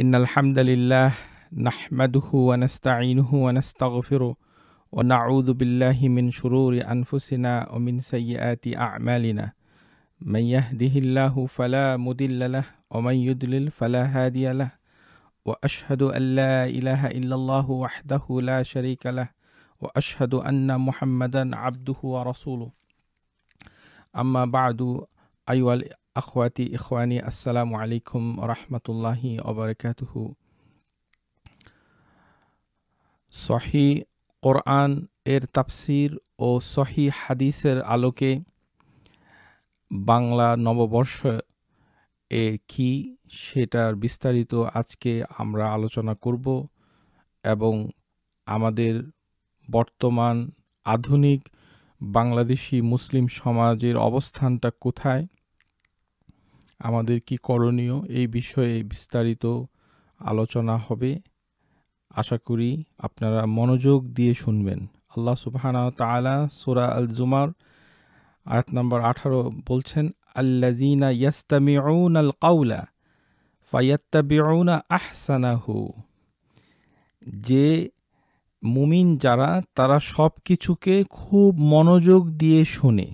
إن الحمد لله نحمده ونستعينه ونستغفره ونعوذ بالله من شرور أنفسنا ومن سيئات أعمالنا من يهده الله فلا مضل له ومن يدلل فلا هادي له وأشهد أن لا إله إلا الله وحده لا شريك له وأشهد أن محمدا عبده ورسوله أما بعد أيها আখওয়াতি ইখওয়ানি আসসালামু আলাইকুম রহমতুল্লাহি অবরকাতহ সহি কোরআন এর তাফসির ও সহি হাদিসের আলোকে বাংলা নববর্ষ এ কি সেটার বিস্তারিত আজকে আমরা আলোচনা করব এবং আমাদের বর্তমান আধুনিক বাংলাদেশি মুসলিম সমাজের অবস্থানটা কোথায় আমাদের কি করণীয় এই বিষয়ে বিস্তারিত আলোচনা হবে আশা করি আপনারা মনোযোগ দিয়ে শুনবেন আল্লাহ সুবাহ তালা সোরা আল জুমার আয়াত নম্বর আঠারো বলছেন আল্লাজিনা ইয়াস্তামিউন আল কাউলা আহসানা আহসানাহু যে মুমিন যারা তারা সব কিছুকে খুব মনোযোগ দিয়ে শোনে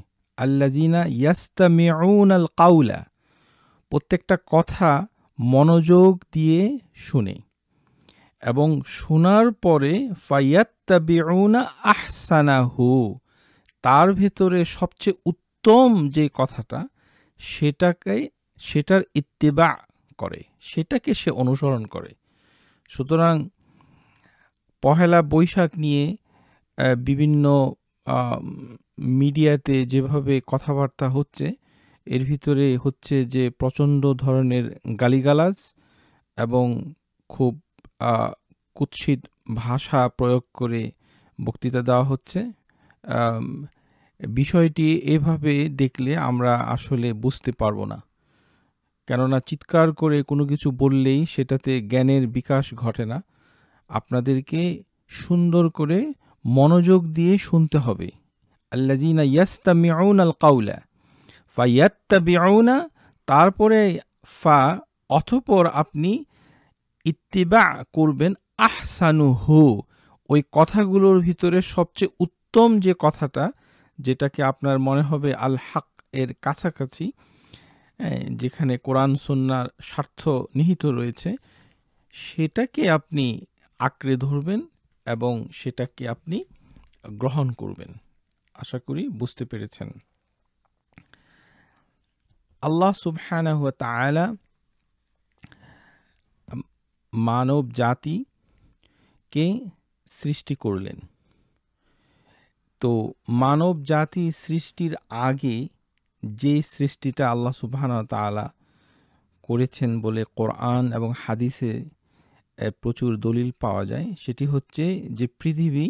আল্লাজিনা ইয়াস্তামিউন আল কাউলা প্রত্যেকটা কথা মনোযোগ দিয়ে শুনে এবং শোনার পরে ফাইয়াত্তাবিউনা আহসানাহু তার ভেতরে সবচেয়ে উত্তম যে কথাটা সেটাকে সেটার ইত্তেবা করে সেটাকে সে অনুসরণ করে সুতরাং পহেলা বৈশাখ নিয়ে বিভিন্ন মিডিয়াতে যেভাবে কথাবার্তা হচ্ছে এর ভিতরে হচ্ছে যে প্রচণ্ড ধরনের গালিগালাজ এবং খুব কুৎসিত ভাষা প্রয়োগ করে বক্তৃতা দেওয়া হচ্ছে বিষয়টি এভাবে দেখলে আমরা আসলে বুঝতে পারবো না কেননা চিৎকার করে কোনো কিছু বললেই সেটাতে জ্ঞানের বিকাশ ঘটে না আপনাদেরকে সুন্দর করে মনোযোগ দিয়ে শুনতে হবে আল্লাজিনা ইয়াস্তামিউন আল কাউলা ফাইয়াত্তা বিউনা তারপরে ফা অথপর আপনি ইত্তিবা করবেন আহসানু হু ওই কথাগুলোর ভিতরে সবচেয়ে উত্তম যে কথাটা যেটাকে আপনার মনে হবে আল হাক এর কাছাকাছি যেখানে কোরআন সন্ন্যার স্বার্থ নিহিত রয়েছে সেটাকে আপনি আঁকড়ে ধরবেন এবং সেটাকে আপনি গ্রহণ করবেন আশা করি বুঝতে পেরেছেন আল্লাহ সুবহানাহ তালা মানব জাতিকে সৃষ্টি করলেন তো মানব জাতি সৃষ্টির আগে যে সৃষ্টিটা আল্লাহ সুবহান তালা করেছেন বলে কোরআন এবং হাদিসে প্রচুর দলিল পাওয়া যায় সেটি হচ্ছে যে পৃথিবী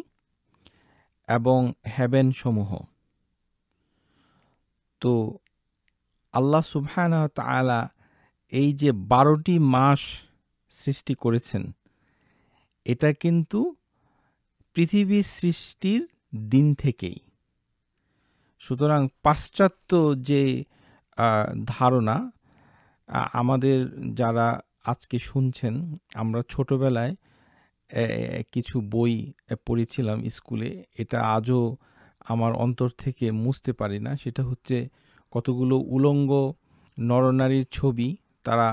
এবং হ্যাবেন সমূহ তো আল্লাহ সুবহানাহ তালা এই যে বারোটি মাস সৃষ্টি করেছেন এটা কিন্তু পৃথিবী সৃষ্টির দিন থেকেই সুতরাং পাশ্চাত্য যে ধারণা আমাদের যারা আজকে শুনছেন আমরা ছোটবেলায় কিছু বই পড়েছিলাম স্কুলে এটা আজও আমার অন্তর থেকে মুছতে পারি না সেটা হচ্ছে কতগুলো উলঙ্গ নরনারীর ছবি তারা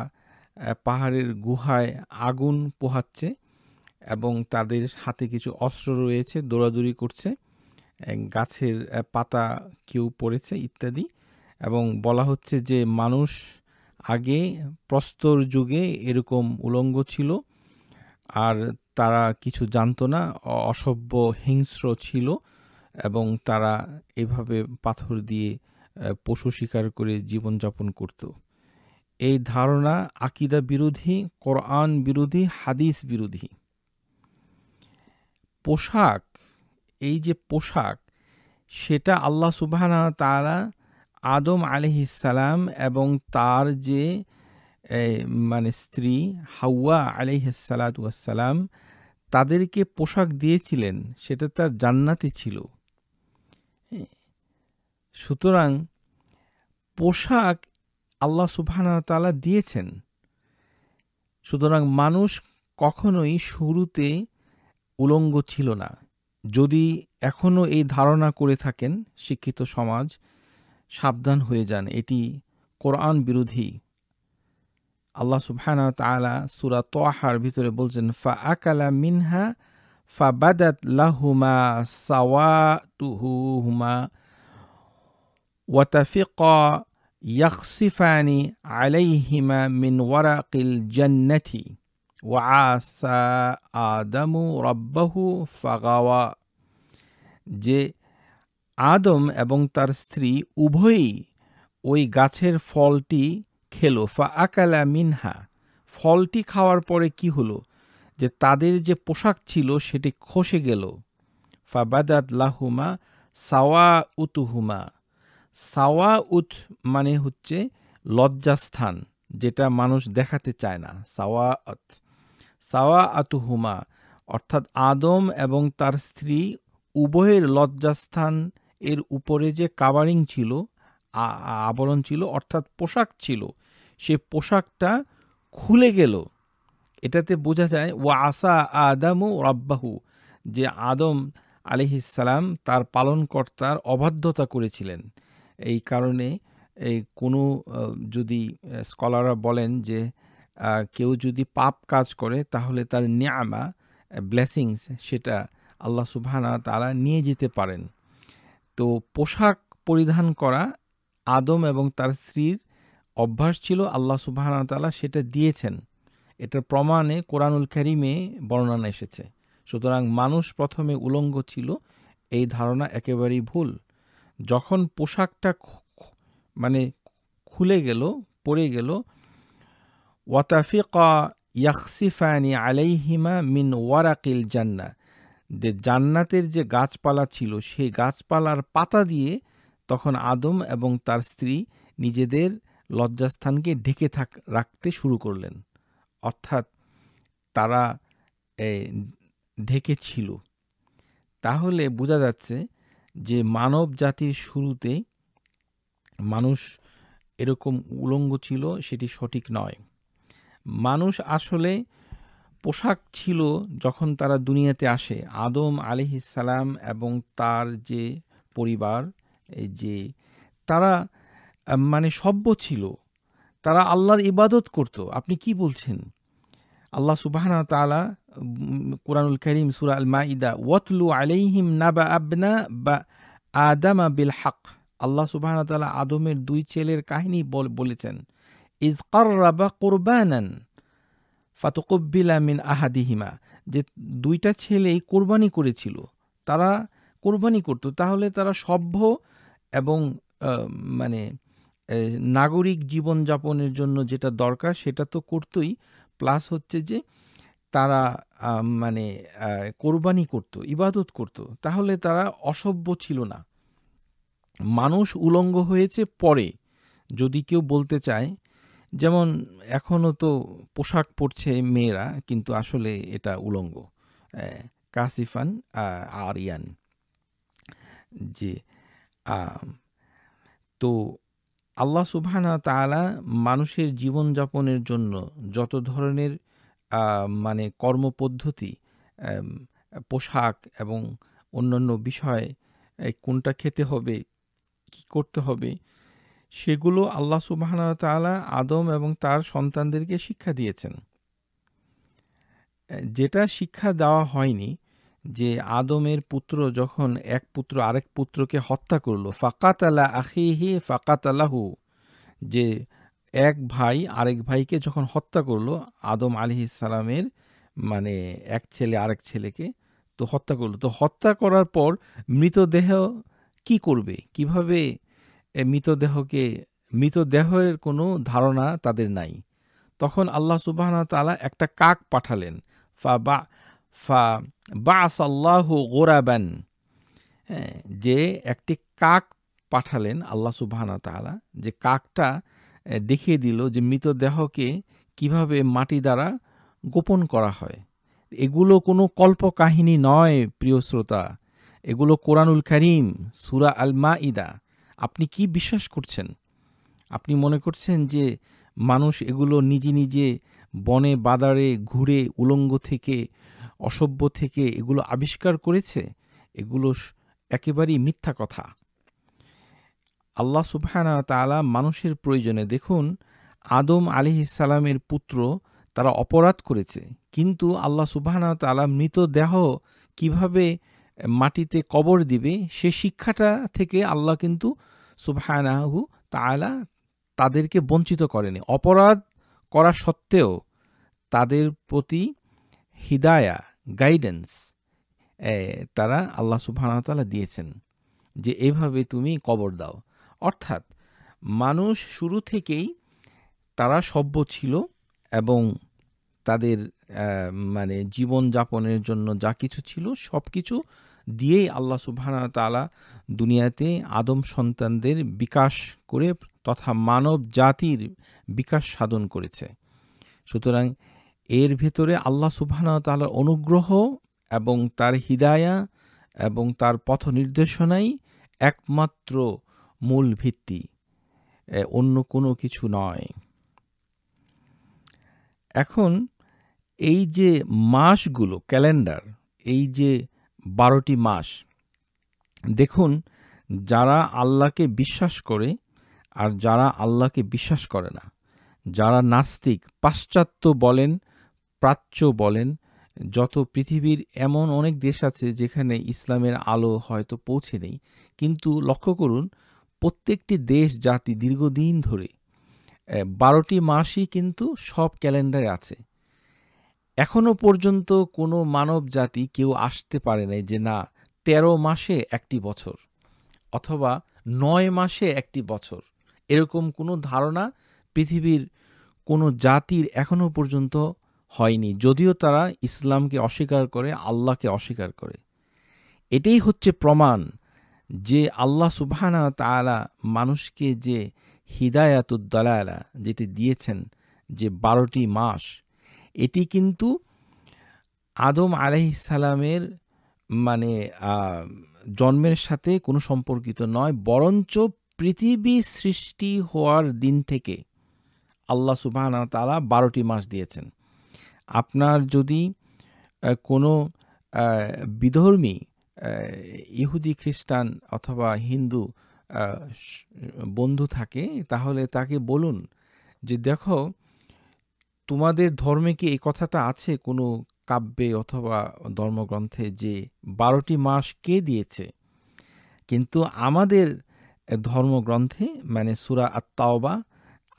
পাহাড়ের গুহায় আগুন পোহাচ্ছে এবং তাদের হাতে কিছু অস্ত্র রয়েছে দৌড়াদৌড়ি করছে গাছের পাতা কেউ পড়েছে ইত্যাদি এবং বলা হচ্ছে যে মানুষ আগে প্রস্তর যুগে এরকম উলঙ্গ ছিল আর তারা কিছু জানতো না অসভ্য হিংস্র ছিল এবং তারা এভাবে পাথর দিয়ে পশু শিকার করে জীবনযাপন করত এই ধারণা আকিদা বিরোধী কোরআন বিরোধী হাদিস বিরোধী পোশাক এই যে পোশাক সেটা আল্লাহ সুবাহ তারা আদম আলিহিসাল্লাম এবং তার যে মানে স্ত্রী হাওয়া আলিহাসালাম তাদেরকে পোশাক দিয়েছিলেন সেটা তার জান্নাতে ছিল সুতরাং পোশাক আল্লাহ তাআলা দিয়েছেন সুতরাং মানুষ কখনোই শুরুতে উলঙ্গ ছিল না যদি এখনও এই ধারণা করে থাকেন শিক্ষিত সমাজ সাবধান হয়ে যান এটি কোরআন বিরোধী আল্লাহ সুবহানা তালা সুরা তোহার ভিতরে বলছেন ফা আকালা মিনহা ফা বাদাত লাহুমা সাওয়া তুহু হুমা وتفقا يخصفان عليهما من ورق الجنة وعسى আদম রব্বাহু ফাগাওয়া যে আদম এবং তার স্ত্রী উভয়ই ওই গাছের ফলটি খেলো ফা আকালা মিনহা ফলটি খাওয়ার পরে কি হলো যে তাদের যে পোশাক ছিল সেটি খসে গেল ফা বাদাত লাহুমা সাওয়া উতুহুমা সাওয়া উত মানে হচ্ছে লজ্জাস্থান যেটা মানুষ দেখাতে চায় না সাওয়া আত সাওয়া হুমা অর্থাৎ আদম এবং তার স্ত্রী উভয়ের লজ্জাস্থান এর উপরে যে কাভারিং ছিল আবরণ ছিল অর্থাৎ পোশাক ছিল সে পোশাকটা খুলে গেল এটাতে বোঝা যায় ও আসা ও রব্বাহু যে আদম আলিহিসাল্লাম তার পালনকর্তার অবাধ্যতা করেছিলেন এই কারণে এই কোনো যদি স্কলাররা বলেন যে কেউ যদি পাপ কাজ করে তাহলে তার নিয়ামা ব্লেসিংস সেটা আল্লাহ সুবহানা তারা নিয়ে যেতে পারেন তো পোশাক পরিধান করা আদম এবং তার স্ত্রীর অভ্যাস ছিল আল্লাহ সুবাহানা তালা সেটা দিয়েছেন এটার প্রমাণে কোরআনুল কারিমে বর্ণনা এসেছে সুতরাং মানুষ প্রথমে উলঙ্গ ছিল এই ধারণা একেবারেই ভুল যখন পোশাকটা মানে খুলে গেল পড়ে গেল ওয়াতাফিকা ইয়াকসিফানি আলাইহিমা মিন ওয়ারাকিল জান্না যে জান্নাতের যে গাছপালা ছিল সেই গাছপালার পাতা দিয়ে তখন আদম এবং তার স্ত্রী নিজেদের লজ্জাস্থানকে ঢেকে থাক রাখতে শুরু করলেন অর্থাৎ তারা ঢেকে ছিল তাহলে বোঝা যাচ্ছে যে মানব জাতির শুরুতে মানুষ এরকম উলঙ্গ ছিল সেটি সঠিক নয় মানুষ আসলে পোশাক ছিল যখন তারা দুনিয়াতে আসে আদম সালাম এবং তার যে পরিবার যে তারা মানে সভ্য ছিল তারা আল্লাহর ইবাদত করত আপনি কি বলছেন আল্লাহ সুবাহানা তালা কোরআনুল করিম সুরা আল মাইদা ওয়াতলু আলাইহিম নাবা আবনা বা আদামা বিল হক আল্লাহ সুবাহন তালা আদমের দুই ছেলের কাহিনী বলেছেন ইজ কর্রাবা কোরবানান ফাতুকব্বিলা মিন আহাদিহিমা যে দুইটা ছেলেই কোরবানি করেছিল তারা কোরবানি করত তাহলে তারা সভ্য এবং মানে নাগরিক জীবনযাপনের জন্য যেটা দরকার সেটা তো করতই প্লাস হচ্ছে যে তারা মানে কোরবানি করত ইবাদত করত তাহলে তারা অসভ্য ছিল না মানুষ উলঙ্গ হয়েছে পরে যদি কেউ বলতে চায় যেমন এখনও তো পোশাক পরছে মেয়েরা কিন্তু আসলে এটা উলঙ্গ কাসিফান আরিয়ান যে তো আল্লাহ সুবহানা তালা মানুষের জীবনযাপনের জন্য যত ধরনের মানে কর্মপদ্ধতি পোশাক এবং অন্যান্য বিষয় কোনটা খেতে হবে কি করতে হবে সেগুলো আল্লাহ সুবাহতালা আদম এবং তার সন্তানদেরকে শিক্ষা দিয়েছেন যেটা শিক্ষা দেওয়া হয়নি যে আদমের পুত্র যখন এক পুত্র আরেক পুত্রকে হত্যা করলো ফাকাত আলা আখিহি ফাকাত আলাহু যে এক ভাই আরেক ভাইকে যখন হত্যা করলো আদম আলি ইসালামের মানে এক ছেলে আরেক ছেলেকে তো হত্যা করলো তো হত্যা করার পর মৃতদেহ কি করবে কিভাবে মৃতদেহকে মৃতদেহের কোনো ধারণা তাদের নাই তখন আল্লাহ সুবাহনা তালা একটা কাক পাঠালেন ফা বা ফা বা আসাল্লাহ গোরাবেন হ্যাঁ, যে একটি কাক পাঠালেন আল্লাহ সুবাহনা তালা যে কাকটা দেখিয়ে দিল যে মৃতদেহকে কিভাবে মাটি দ্বারা গোপন করা হয় এগুলো কোনো কল্পকাহিনী নয় প্রিয় শ্রোতা এগুলো কোরআনুল করিম সুরা আল মা ইদা আপনি কি বিশ্বাস করছেন আপনি মনে করছেন যে মানুষ এগুলো নিজে নিজে বনে বাদারে ঘুরে উলঙ্গ থেকে অসভ্য থেকে এগুলো আবিষ্কার করেছে এগুলো একেবারেই মিথ্যা কথা আল্লাহ সুবহানা তালা মানুষের প্রয়োজনে দেখুন আদম আলি ইসালামের পুত্র তারা অপরাধ করেছে কিন্তু আল্লাহ সুবহানা তালা মৃতদেহ কিভাবে মাটিতে কবর দিবে সে শিক্ষাটা থেকে আল্লাহ কিন্তু সুবহানাহু তালা তাদেরকে বঞ্চিত করেনি অপরাধ করা সত্ত্বেও তাদের প্রতি হিদায়া গাইডেন্স তারা আল্লাহ সুবহানাহু তালা দিয়েছেন যে এভাবে তুমি কবর দাও অর্থাৎ মানুষ শুরু থেকেই তারা সভ্য ছিল এবং তাদের মানে জীবন যাপনের জন্য যা কিছু ছিল সব কিছু দিয়েই আল্লাহ সুবহানা তালা দুনিয়াতে আদম সন্তানদের বিকাশ করে তথা মানব জাতির বিকাশ সাধন করেছে সুতরাং এর ভেতরে আল্লাহ সুবহানা তালার অনুগ্রহ এবং তার হৃদায়া এবং তার পথ নির্দেশনাই একমাত্র মূল ভিত্তি অন্য কোনো কিছু নয় এখন এই যে মাসগুলো ক্যালেন্ডার এই যে বারোটি মাস দেখুন যারা আল্লাহকে বিশ্বাস করে আর যারা আল্লাহকে বিশ্বাস করে না যারা নাস্তিক পাশ্চাত্য বলেন প্রাচ্য বলেন যত পৃথিবীর এমন অনেক দেশ আছে যেখানে ইসলামের আলো হয়তো পৌঁছে নেই কিন্তু লক্ষ্য করুন প্রত্যেকটি দেশ জাতি দীর্ঘদিন ধরে বারোটি মাসই কিন্তু সব ক্যালেন্ডারে আছে এখনও পর্যন্ত কোনো মানব জাতি কেউ আসতে পারে নাই যে না তেরো মাসে একটি বছর অথবা নয় মাসে একটি বছর এরকম কোনো ধারণা পৃথিবীর কোনো জাতির এখনও পর্যন্ত হয়নি যদিও তারা ইসলামকে অস্বীকার করে আল্লাহকে অস্বীকার করে এটাই হচ্ছে প্রমাণ যে আল্লাহ সুবহানা তালা মানুষকে যে হিদায়াতুদ্দালালা যেটি দিয়েছেন যে বারোটি মাস এটি কিন্তু আদম সালামের মানে জন্মের সাথে কোনো সম্পর্কিত নয় বরঞ্চ পৃথিবী সৃষ্টি হওয়ার দিন থেকে আল্লাহ সুবাহ তালা বারোটি মাস দিয়েছেন আপনার যদি কোনো বিধর্মী ইহুদি খ্রিস্টান অথবা হিন্দু বন্ধু থাকে তাহলে তাকে বলুন যে দেখো তোমাদের ধর্মে কি এই কথাটা আছে কোনো কাব্যে অথবা ধর্মগ্রন্থে যে বারোটি মাস কে দিয়েছে কিন্তু আমাদের ধর্মগ্রন্থে মানে সুরা আত্মাওবা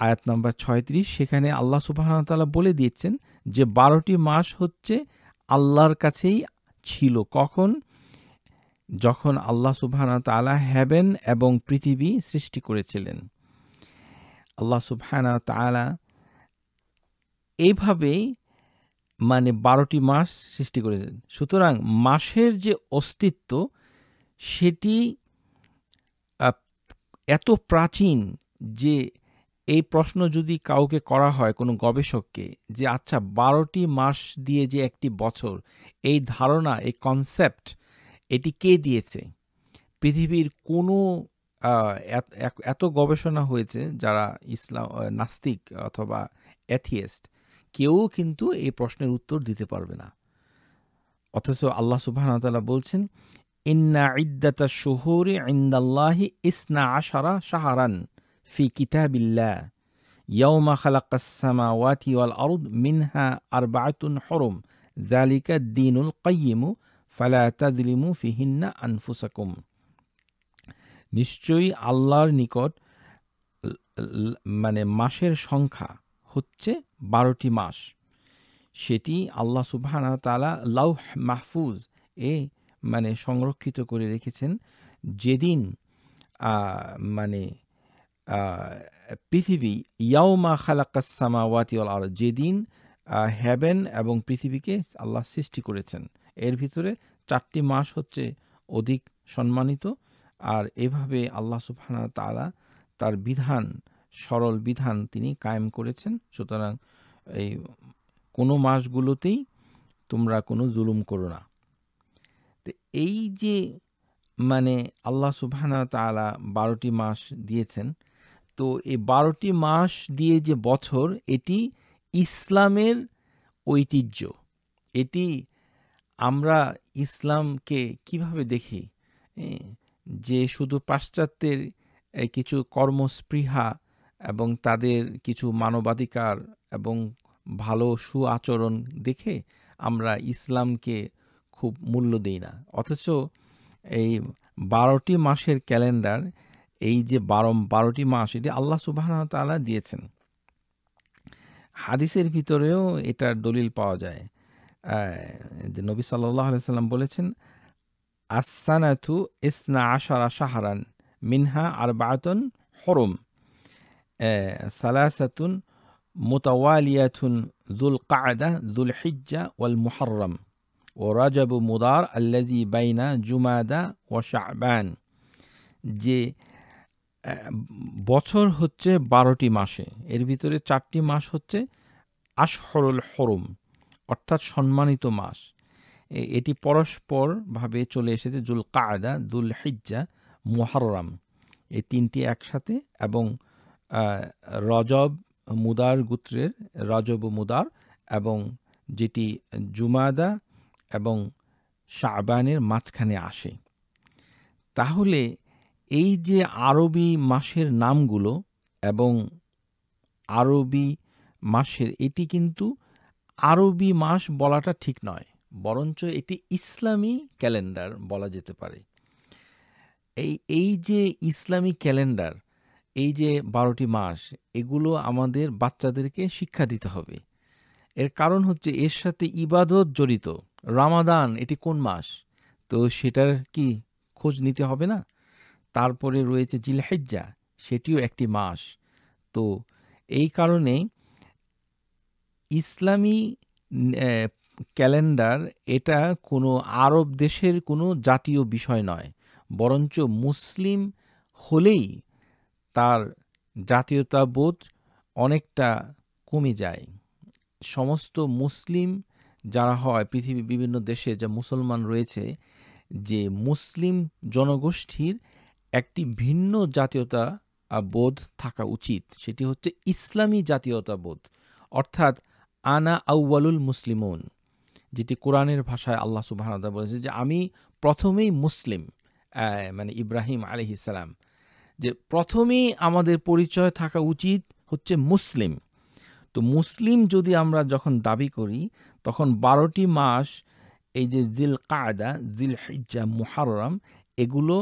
আয়াত নম্বর ছয়ত্রিশ সেখানে আল্লাহ সুবাহতালা বলে দিয়েছেন যে বারোটি মাস হচ্ছে আল্লাহর কাছেই ছিল কখন যখন আল্লাহ সুবহানা তালা হ্যাবেন এবং পৃথিবী সৃষ্টি করেছিলেন আল্লাহ সুবহানা তালা এইভাবেই মানে বারোটি মাস সৃষ্টি করেছেন সুতরাং মাসের যে অস্তিত্ব সেটি এত প্রাচীন যে এই প্রশ্ন যদি কাউকে করা হয় কোনো গবেষককে যে আচ্ছা বারোটি মাস দিয়ে যে একটি বছর এই ধারণা এই কনসেপ্ট এটি কে দিয়েছে পৃথিবীর কোনো এত গবেষণা হয়েছে যারা ইসলাম নাস্তিক অথবা অ্যাথিয়েস্ট কেউ কিন্তু এই প্রশ্নের উত্তর দিতে পারবে না অথচ আল্লাহ সুবাহতালা বলছেন ইন্না ইদ্দাতা শহুরে ইন্দাল্লাহি ইসনা আশারা সাহারান ফি কিতাবিল্লা ইয়াউমা খালাকাসমা ওয়াতি ওয়াল আরুদ মিনহা আর বায়তুন হরম জালিকা দিনুল কাইমু আনফুসাকুম নিশ্চয়ই আল্লাহর নিকট মানে মাসের সংখ্যা হচ্ছে বারোটি মাস সেটি আল্লাহ সুবহানা তালা লাউহ মাহফুজ এ মানে সংরক্ষিত করে রেখেছেন যেদিন মানে পৃথিবী ইয়াউমা খালাকাসামা ওয়াতি আর যেদিন হ্যাভেন এবং পৃথিবীকে আল্লাহ সৃষ্টি করেছেন এর ভিতরে চারটি মাস হচ্ছে অধিক সম্মানিত আর এভাবে আল্লাহ সুফানা তালা তার বিধান সরল বিধান তিনি কায়েম করেছেন সুতরাং এই কোনো মাসগুলোতেই তোমরা কোনো জুলুম করো না তো এই যে মানে আল্লাহ সুবহানা তালা বারোটি মাস দিয়েছেন তো এই বারোটি মাস দিয়ে যে বছর এটি ইসলামের ঐতিহ্য এটি আমরা ইসলামকে কিভাবে দেখি যে শুধু পাশ্চাত্যের কিছু কর্মস্পৃহা এবং তাদের কিছু মানবাধিকার এবং ভালো সুআচরণ দেখে আমরা ইসলামকে খুব মূল্য দিই না অথচ এই বারোটি মাসের ক্যালেন্ডার এই যে বারো বারোটি মাস এটি আল্লাহ সুবাহ তালা দিয়েছেন হাদিসের ভিতরেও এটার দলিল পাওয়া যায় যে নবী সাল্লাহ সাল্লাম বলেছেন আসানাথু ইসনা আশারা সাহারান মিনহা আর বায়তন হরম সালাসাতুন মোতাওয়ালিয়াথুন দুল কায়দা দুল হিজ্জা ওয়াল মুহরম ও রাজাবু মুদার আল্লাজি বাইনা জুমাদা ও শাহবান যে বছর হচ্ছে বারোটি মাসে এর ভিতরে চারটি মাস হচ্ছে আশহরুল হরম অর্থাৎ সম্মানিত মাস এটি পরস্পরভাবে চলে এসেছে জুল কায়দা দুল হিজ্জা মোহরম এই তিনটি একসাথে এবং রজব মুদার গুত্রের রজব মুদার এবং যেটি জুমাদা এবং শাবানের মাঝখানে আসে তাহলে এই যে আরবি মাসের নামগুলো এবং আরবি মাসের এটি কিন্তু আরবি মাস বলাটা ঠিক নয় বরঞ্চ এটি ইসলামী ক্যালেন্ডার বলা যেতে পারে এই এই যে ইসলামী ক্যালেন্ডার এই যে বারোটি মাস এগুলো আমাদের বাচ্চাদেরকে শিক্ষা দিতে হবে এর কারণ হচ্ছে এর সাথে ইবাদত জড়িত রামাদান এটি কোন মাস তো সেটার কি খোঁজ নিতে হবে না তারপরে রয়েছে জিলহেজ্জা সেটিও একটি মাস তো এই কারণেই ইসলামী ক্যালেন্ডার এটা কোনো আরব দেশের কোনো জাতীয় বিষয় নয় বরঞ্চ মুসলিম হলেই তার জাতীয়তাবোধ অনেকটা কমে যায় সমস্ত মুসলিম যারা হয় পৃথিবীর বিভিন্ন দেশে যা মুসলমান রয়েছে যে মুসলিম জনগোষ্ঠীর একটি ভিন্ন জাতীয়তা বোধ থাকা উচিত সেটি হচ্ছে ইসলামী জাতীয়তাবোধ অর্থাৎ আনা আউ্বালুল মুসলিমুন যেটি কোরআনের ভাষায় আল্লাহ সুবাহ বলেছে যে আমি প্রথমেই মুসলিম মানে ইব্রাহিম আলি ইসালাম যে প্রথমেই আমাদের পরিচয় থাকা উচিত হচ্ছে মুসলিম তো মুসলিম যদি আমরা যখন দাবি করি তখন বারোটি মাস এই যে জিল কায়দা জিল হিজ্জা মুহারম এগুলো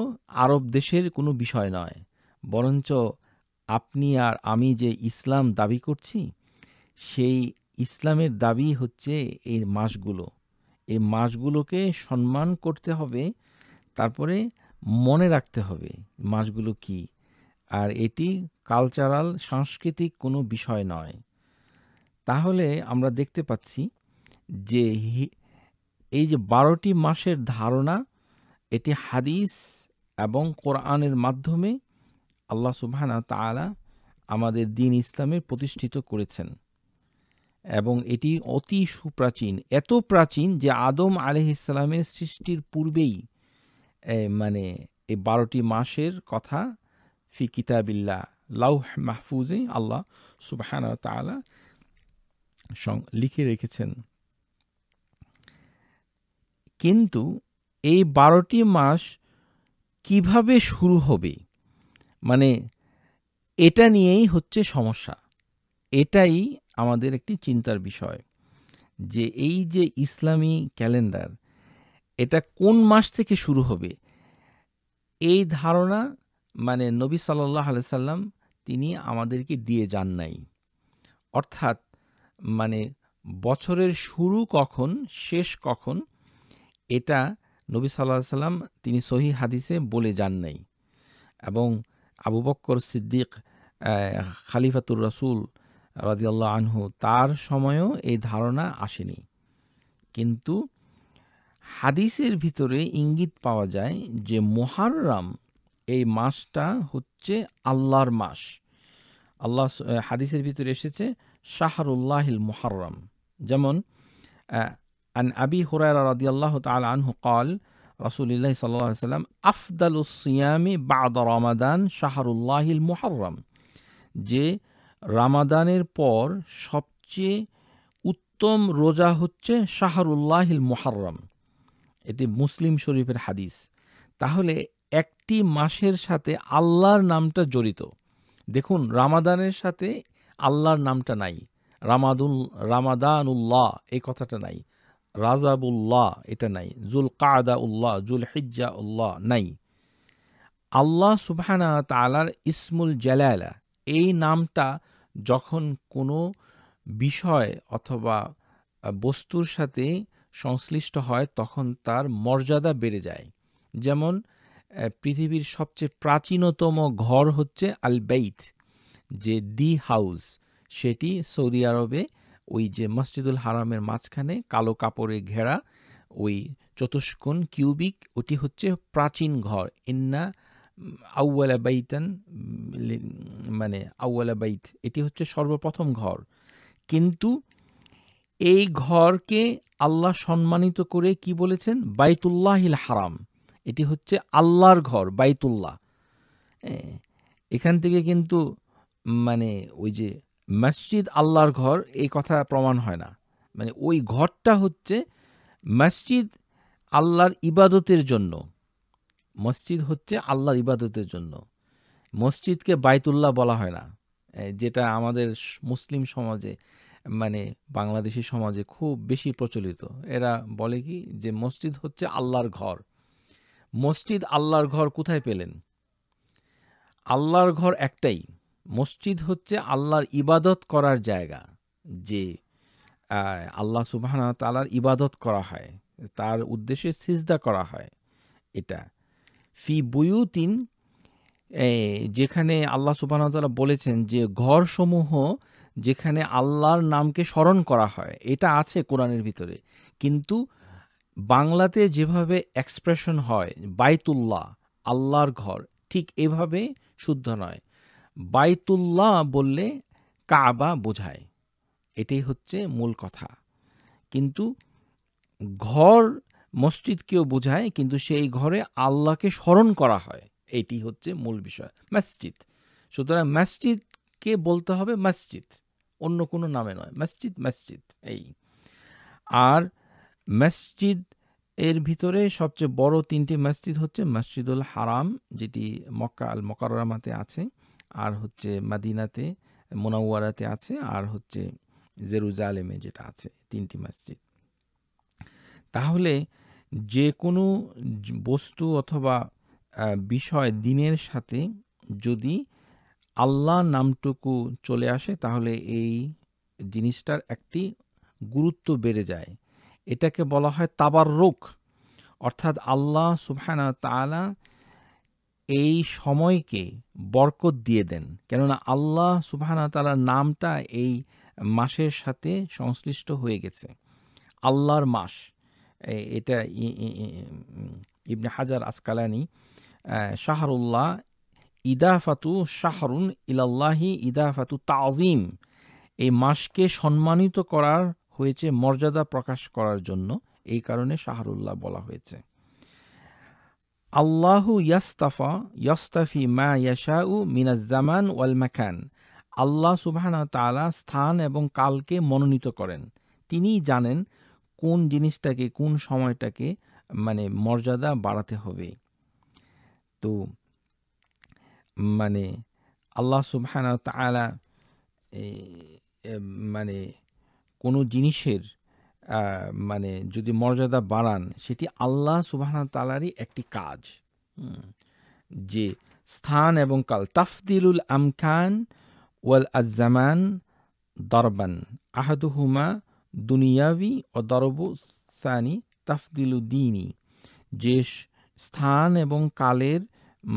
আরব দেশের কোনো বিষয় নয় বরঞ্চ আপনি আর আমি যে ইসলাম দাবি করছি সেই ইসলামের দাবি হচ্ছে এই মাসগুলো এই মাসগুলোকে সম্মান করতে হবে তারপরে মনে রাখতে হবে মাসগুলো কি আর এটি কালচারাল সাংস্কৃতিক কোনো বিষয় নয় তাহলে আমরা দেখতে পাচ্ছি যে এই যে বারোটি মাসের ধারণা এটি হাদিস এবং কোরআনের মাধ্যমে আল্লাহ সুবাহ তালা আমাদের দিন ইসলামে প্রতিষ্ঠিত করেছেন এবং এটি অতি সুপ্রাচীন এত প্রাচীন যে আদম আলহিসাল্লামের সৃষ্টির পূর্বেই মানে এই বারোটি মাসের কথা ফি কিতাবিল্লা লাউহ মাহফুজে আল্লাহ সুবাহান তালা লিখে রেখেছেন কিন্তু এই বারোটি মাস কিভাবে শুরু হবে মানে এটা নিয়েই হচ্ছে সমস্যা এটাই আমাদের একটি চিন্তার বিষয় যে এই যে ইসলামী ক্যালেন্ডার এটা কোন মাস থেকে শুরু হবে এই ধারণা মানে নবী সাল্লাহ সাল্লাম তিনি আমাদেরকে দিয়ে যান নাই অর্থাৎ মানে বছরের শুরু কখন শেষ কখন এটা নবী সাল্লাহ সাল্লাম তিনি সহি হাদিসে বলে যান নাই এবং আবু বক্কর সিদ্দিক খালিফাতুর রসুল রাদিয়াল্লাহ আনহু তার সময়েও এই ধারণা আসেনি কিন্তু হাদিসের ভিতরে ইঙ্গিত পাওয়া যায় যে মোহাররাম এই মাসটা হচ্ছে আল্লাহর মাস আল্লাহ হাদিসের ভিতরে এসেছে শাহরুল্লাহিল মোহাররম যেমন আন আবি হুরায়রা রাদিয়াল্লাহু তাল আনহু কল رسول الله সাল্লাম আফদালুসিয়ামি বাদ রমাদান أفضل الصيام যে রামাদানের পর সবচেয়ে উত্তম রোজা হচ্ছে শাহরুল্লাহিল মোহারম এটি মুসলিম শরীফের হাদিস তাহলে একটি মাসের সাথে আল্লাহর নামটা জড়িত দেখুন রামাদানের সাথে আল্লাহর নামটা নাই রামাদুল রামাদান উল্লাহ এই কথাটা নাই রাজাবুল্লাহ এটা নাই জুল কাদা উল্লাহ জুল হিজ্জা উল্লাহ নাই আল্লাহ সুবাহানা তালার ইসমুল জালালা এই নামটা যখন কোনো বিষয় অথবা বস্তুর সাথে সংশ্লিষ্ট হয় তখন তার মর্যাদা বেড়ে যায় যেমন পৃথিবীর সবচেয়ে প্রাচীনতম ঘর হচ্ছে আল বেইত যে দি হাউস সেটি সৌদি আরবে ওই যে মসজিদুল হারামের মাঝখানে কালো কাপড়ে ঘেরা ওই চতুষ্কোণ কিউবিক ওটি হচ্ছে প্রাচীন ঘর ইন্না আউ্বালা বাইতান মানে আউ্বালা বাইত এটি হচ্ছে সর্বপ্রথম ঘর কিন্তু এই ঘরকে আল্লাহ সম্মানিত করে কি বলেছেন বাইতুল্লাহিল হারাম এটি হচ্ছে আল্লাহর ঘর বাইতুল্লাহ এখান থেকে কিন্তু মানে ওই যে মসজিদ আল্লাহর ঘর এই কথা প্রমাণ হয় না মানে ওই ঘরটা হচ্ছে মসজিদ আল্লাহর ইবাদতের জন্য মসজিদ হচ্ছে আল্লাহর ইবাদতের জন্য মসজিদকে বাইতুল্লাহ বলা হয় না যেটা আমাদের মুসলিম সমাজে মানে বাংলাদেশি সমাজে খুব বেশি প্রচলিত এরা বলে কি যে মসজিদ হচ্ছে আল্লাহর ঘর মসজিদ আল্লাহর ঘর কোথায় পেলেন আল্লাহর ঘর একটাই মসজিদ হচ্ছে আল্লাহর ইবাদত করার জায়গা যে আল্লাহ সুবাহ তালার ইবাদত করা হয় তার উদ্দেশ্যে সিজদা করা হয় এটা ফি বুয়ুতিন যেখানে আল্লাহ সুবাহতালা বলেছেন যে ঘরসমূহ যেখানে আল্লাহর নামকে স্মরণ করা হয় এটা আছে কোরআনের ভিতরে কিন্তু বাংলাতে যেভাবে এক্সপ্রেশন হয় বাইতুল্লাহ আল্লাহর ঘর ঠিক এভাবে শুদ্ধ নয় বাইতুল্লাহ বললে কাবা বোঝায় এটাই হচ্ছে মূল কথা কিন্তু ঘর মসজিদকেও বোঝায় কিন্তু সেই ঘরে আল্লাহকে স্মরণ করা হয় এটি হচ্ছে মূল বিষয় মসজিদ সুতরাং মসজিদকে বলতে হবে মসজিদ অন্য কোনো নামে নয় মসজিদ মসজিদ এই আর মসজিদ এর ভিতরে সবচেয়ে বড় তিনটি মসজিদ হচ্ছে মসজিদুল হারাম যেটি মক্কা আল মকারমাতে আছে আর হচ্ছে মাদিনাতে মোনাওয়ারাতে আছে আর হচ্ছে জেরুজালেমে যেটা আছে তিনটি মসজিদ তাহলে যে কোনো বস্তু অথবা বিষয় দিনের সাথে যদি আল্লাহ নামটুকু চলে আসে তাহলে এই জিনিসটার একটি গুরুত্ব বেড়ে যায় এটাকে বলা হয় তাবার রোগ অর্থাৎ আল্লাহ সুফানা তালা এই সময়কে বরকত দিয়ে দেন কেননা আল্লাহ সুফানা তালার নামটা এই মাসের সাথে সংশ্লিষ্ট হয়ে গেছে আল্লাহর মাস এটা ইবনে হাজার আসকালানি শাহরুল্লাহ ইদাফাতু শাহরুন ইলাল্লাহি ইদাফাতু তাজিম এই মাসকে সম্মানিত করার হয়েছে মর্যাদা প্রকাশ করার জন্য এই কারণে শাহরুল্লাহ বলা হয়েছে আল্লাহু ইয়াস্তাফা ইয়াস্তাফি মা ইয়াশাউ মিনাজ্জামান ওয়াল মাকান আল্লাহ সুবাহানা তালা স্থান এবং কালকে মনোনীত করেন তিনিই জানেন কোন জিনিসটাকে কোন সময়টাকে মানে মর্যাদা বাড়াতে হবে তো মানে আল্লাহ সুবহান তালা মানে কোনো জিনিসের মানে যদি মর্যাদা বাড়ান সেটি আল্লাহ সুবাহান তালারই একটি কাজ যে স্থান এবং কাল তাফদিলুল আমখান ওয়াল আজ্জামান দরবান আহাদুহুমা দুনিয়াবি ও দরবু দারবসানি তাফদিলুদ্দিনী যে স্থান এবং কালের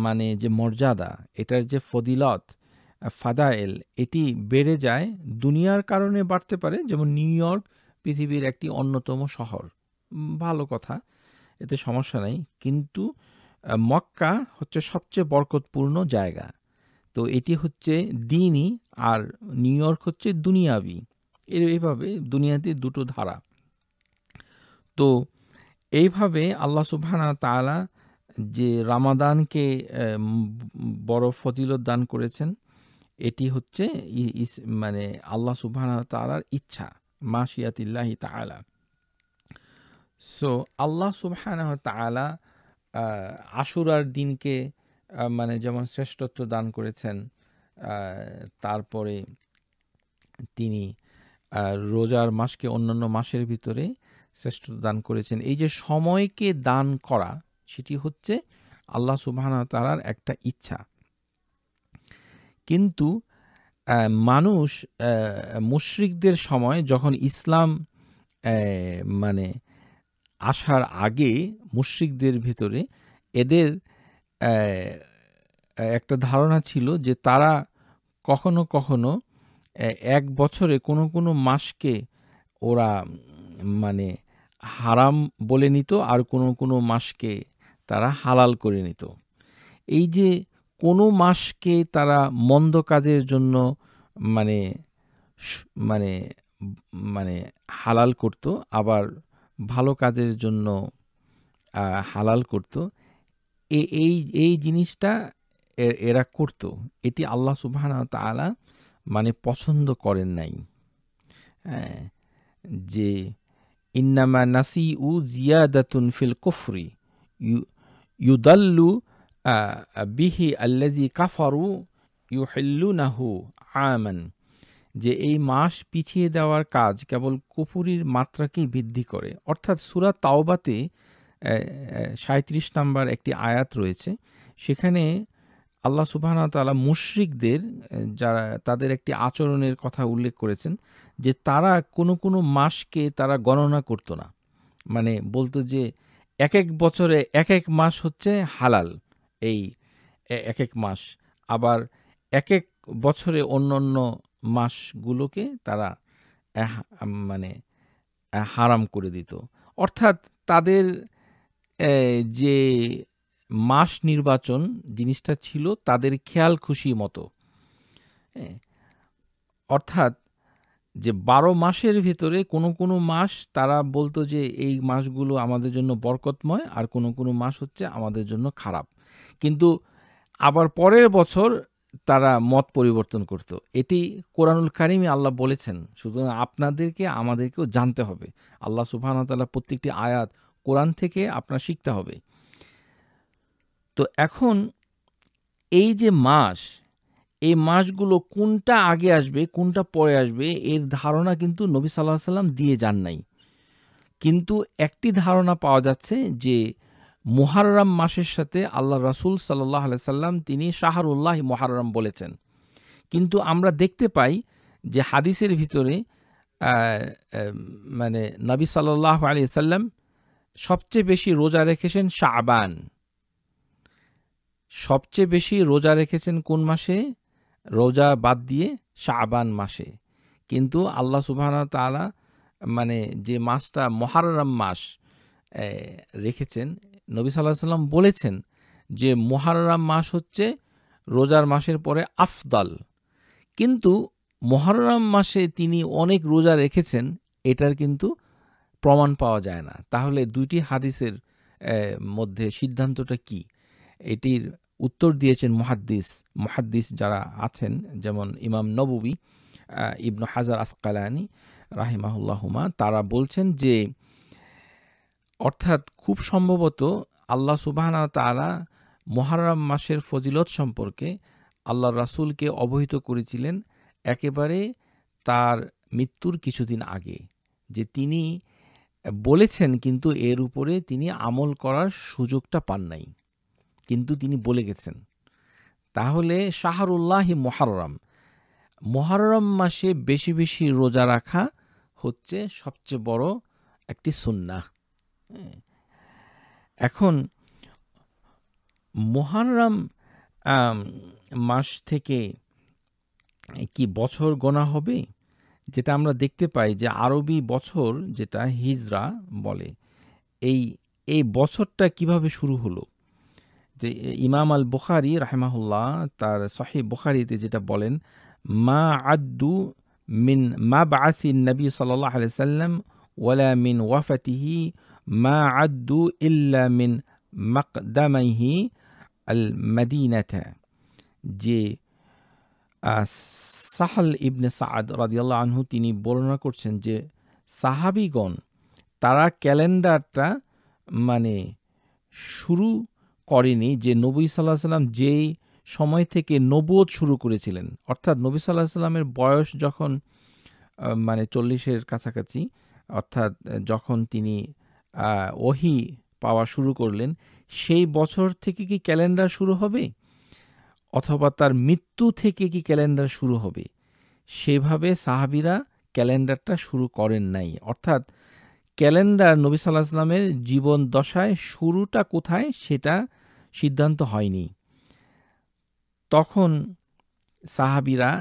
মানে যে মর্যাদা এটার যে ফদিলত ফাদায়েল এটি বেড়ে যায় দুনিয়ার কারণে বাড়তে পারে যেমন নিউ ইয়র্ক পৃথিবীর একটি অন্যতম শহর ভালো কথা এতে সমস্যা নাই কিন্তু মক্কা হচ্ছে সবচেয়ে বরকতপূর্ণ জায়গা তো এটি হচ্ছে দিনই আর নিউ ইয়র্ক হচ্ছে দুনিয়াবি এর এইভাবে দুনিয়াতে দুটো ধারা তো এইভাবে আল্লাহ সুবহানা তালা যে রামাদানকে বড় ফজিলত দান করেছেন এটি হচ্ছে মানে আল্লাহ সুবহানা তালার ইচ্ছা মাসিয়াতিল্লাহি তালা সো আল্লাহ সুবহানাহ তালা আশুরার দিনকে মানে যেমন শ্রেষ্ঠত্ব দান করেছেন তারপরে তিনি রোজার মাসকে অন্যান্য মাসের ভিতরে শ্রেষ্ঠ দান করেছেন এই যে সময়কে দান করা সেটি হচ্ছে আল্লাহ সুবাহানা তালার একটা ইচ্ছা কিন্তু মানুষ মুশ্রিকদের সময় যখন ইসলাম মানে আসার আগে মুশ্রিকদের ভিতরে এদের একটা ধারণা ছিল যে তারা কখনো কখনো এক বছরে কোনো কোনো মাসকে ওরা মানে হারাম বলে নিত আর কোনো কোনো মাসকে তারা হালাল করে নিত এই যে কোনো মাসকে তারা মন্দ কাজের জন্য মানে মানে মানে হালাল করত আবার ভালো কাজের জন্য হালাল করত এই এই জিনিসটা এরা করত এটি আল্লাহ সুবাহ তালা মানে পছন্দ করেন নাই হ্যাঁ, যে ইন্নামা নাসি উ জিয়াদাতুন ফিল কুফরি ইউদাল্লু বিহি আল্লাজি কাফারু নাহু আমান যে এই মাস পিছিয়ে দেওয়ার কাজ কেবল কুফুরির মাত্রাকেই বৃদ্ধি করে অর্থাৎ সুরা তাওবাতে সাঁত্রিশ নাম্বার একটি আয়াত রয়েছে সেখানে আল্লাহ সুবাহানা তালা মুশরিকদের যারা তাদের একটি আচরণের কথা উল্লেখ করেছেন যে তারা কোনো কোনো মাসকে তারা গণনা করত না মানে বলতো যে এক এক বছরে এক এক মাস হচ্ছে হালাল এই এক এক মাস আবার এক এক বছরে অন্য অন্য মাসগুলোকে তারা মানে হারাম করে দিত অর্থাৎ তাদের যে মাস নির্বাচন জিনিসটা ছিল তাদের খেয়াল খুশি মতো হ্যাঁ, অর্থাৎ যে বারো মাসের ভেতরে কোনো কোনো মাস তারা বলতো যে এই মাসগুলো আমাদের জন্য বরকতময় আর কোনো কোনো মাস হচ্ছে আমাদের জন্য খারাপ কিন্তু আবার পরের বছর তারা মত পরিবর্তন করত এটি কোরআনুল কারিমে আল্লাহ বলেছেন সুতরাং আপনাদেরকে আমাদেরকেও জানতে হবে আল্লাহ তালা প্রত্যেকটি আয়াত কোরআন থেকে আপনার শিখতে হবে তো এখন এই যে মাস এই মাসগুলো কোনটা আগে আসবে কোনটা পরে আসবে এর ধারণা কিন্তু নবী সাল্লাহ সাল্লাম দিয়ে যান নাই কিন্তু একটি ধারণা পাওয়া যাচ্ছে যে মোহারম মাসের সাথে আল্লাহ রাসুল সাল্লাহ সাল্লাম তিনি শাহরুল্লাহ মোহারম বলেছেন কিন্তু আমরা দেখতে পাই যে হাদিসের ভিতরে মানে নবী সাল্লাহ আলিয়া সাল্লাম সবচেয়ে বেশি রোজা রেখেছেন শাহবান সবচেয়ে বেশি রোজা রেখেছেন কোন মাসে রোজা বাদ দিয়ে শাবান মাসে কিন্তু আল্লাহ সুবাহ তালা মানে যে মাসটা মহারম মাস রেখেছেন নবী সাল্লাহ সাল্লাম বলেছেন যে মহারম মাস হচ্ছে রোজার মাসের পরে আফদাল কিন্তু মহারম মাসে তিনি অনেক রোজা রেখেছেন এটার কিন্তু প্রমাণ পাওয়া যায় না তাহলে দুইটি হাদিসের মধ্যে সিদ্ধান্তটা কী এটির উত্তর দিয়েছেন মহাদ্দিস মহাদ্দিস যারা আছেন যেমন ইমাম নবী ইবনু হাজার আসকালানি হুমা তারা বলছেন যে অর্থাৎ খুব সম্ভবত আল্লাহ সুবাহানা তালা মহারাম মাসের ফজিলত সম্পর্কে আল্লাহ রাসুলকে অবহিত করেছিলেন একেবারে তার মৃত্যুর কিছুদিন আগে যে তিনি বলেছেন কিন্তু এর উপরে তিনি আমল করার সুযোগটা পান নাই কিন্তু তিনি বলে গেছেন তাহলে শাহরুল্লাহ মহারম মহারম মাসে বেশি বেশি রোজা রাখা হচ্ছে সবচেয়ে বড় একটি সুন্না হ্যাঁ। এখন মহারম মাস থেকে কি বছর গোনা হবে যেটা আমরা দেখতে পাই যে আরবি বছর যেটা হিজরা বলে এই এই বছরটা কিভাবে শুরু হলো যে ইমাম আল বুখারি রাহেমাহুল্লাহ তার সহি বুখারিতে যেটা বলেন মা আদ্দু মিন মা বাসি নবী সাল্লাহ আলি সাল্লাম ওয়ালা মিন ওয়াফাতিহি মা আদ্দু ইল্লা মিন মকদামাইহি আল মদিনাথা যে সাহাল ইবনে সাদ রাজিয়াল্লাহ আনহু তিনি বর্ণনা করছেন যে সাহাবিগণ তারা ক্যালেন্ডারটা মানে শুরু করেনি যে নবী সাল্লাহ সাল্লাম যেই সময় থেকে নবোধ শুরু করেছিলেন অর্থাৎ নবী সাল্লাহ সাল্লামের বয়স যখন মানে চল্লিশের কাছাকাছি অর্থাৎ যখন তিনি ওহি পাওয়া শুরু করলেন সেই বছর থেকে কি ক্যালেন্ডার শুরু হবে অথবা তার মৃত্যু থেকে কি ক্যালেন্ডার শুরু হবে সেভাবে সাহাবিরা ক্যালেন্ডারটা শুরু করেন নাই অর্থাৎ ক্যালেন্ডার নবী সাল্লাহ সাল্লামের জীবন দশায় শুরুটা কোথায় সেটা সিদ্ধান্ত হয়নি তখন সাহাবিরা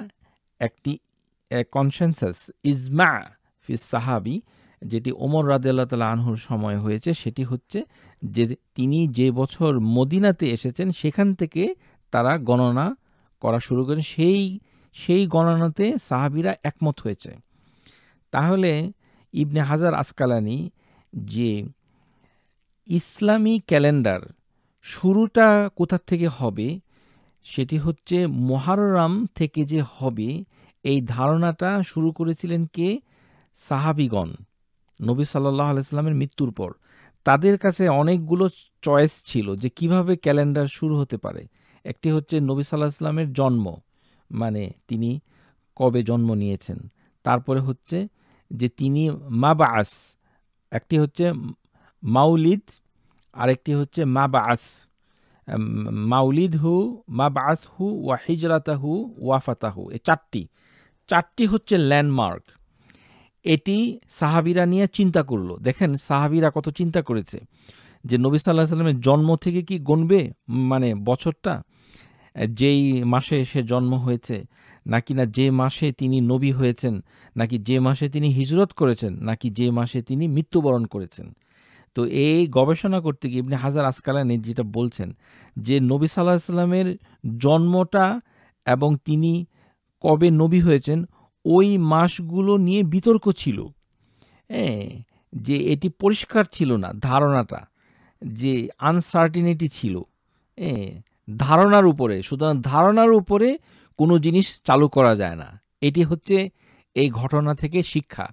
একটি কনসেনসাস ইজমা ফিস সাহাবি যেটি ওমর রাদেল্লা তালা আনহুর সময় হয়েছে সেটি হচ্ছে যে তিনি যে বছর মদিনাতে এসেছেন সেখান থেকে তারা গণনা করা শুরু করেন সেই সেই গণনাতে সাহাবিরা একমত হয়েছে তাহলে ইবনে হাজার আসকালানি যে ইসলামী ক্যালেন্ডার শুরুটা কোথা থেকে হবে সেটি হচ্ছে মহাররাম থেকে যে হবে এই ধারণাটা শুরু করেছিলেন কে সাহাবিগণ নবী সাল্লাহ আলাইস্লামের মৃত্যুর পর তাদের কাছে অনেকগুলো চয়েস ছিল যে কিভাবে ক্যালেন্ডার শুরু হতে পারে একটি হচ্ছে নবী সাল্লাহ ইসলামের জন্ম মানে তিনি কবে জন্ম নিয়েছেন তারপরে হচ্ছে যে তিনি মাবাস একটি হচ্ছে মাউলিদ আরেকটি হচ্ছে মাবাস মাউলিদ হু মাবাস হু ওয়া হিজরাতাহু ওয়াফাতাহু এ চারটি চারটি হচ্ছে ল্যান্ডমার্ক এটি সাহাবিরা নিয়ে চিন্তা করলো দেখেন সাহাবিরা কত চিন্তা করেছে যে নবী সাল্লাহ সাল্লামের জন্ম থেকে কি গণবে মানে বছরটা যেই মাসে সে জন্ম হয়েছে নাকি না যে মাসে তিনি নবী হয়েছেন নাকি যে মাসে তিনি হিজরত করেছেন নাকি যে মাসে তিনি মৃত্যুবরণ করেছেন তো এই গবেষণা করতে গিয়ে ইবনে হাজার আসকালানি যেটা বলছেন যে নবী সাল্লাহ সাল্লামের জন্মটা এবং তিনি কবে নবী হয়েছেন ওই মাসগুলো নিয়ে বিতর্ক ছিল হ্যাঁ যে এটি পরিষ্কার ছিল না ধারণাটা যে আনসার্টিনিটি ছিল হ্যাঁ ধারণার উপরে সুতরাং ধারণার উপরে কোনো জিনিস চালু করা যায় না এটি হচ্ছে এই ঘটনা থেকে শিক্ষা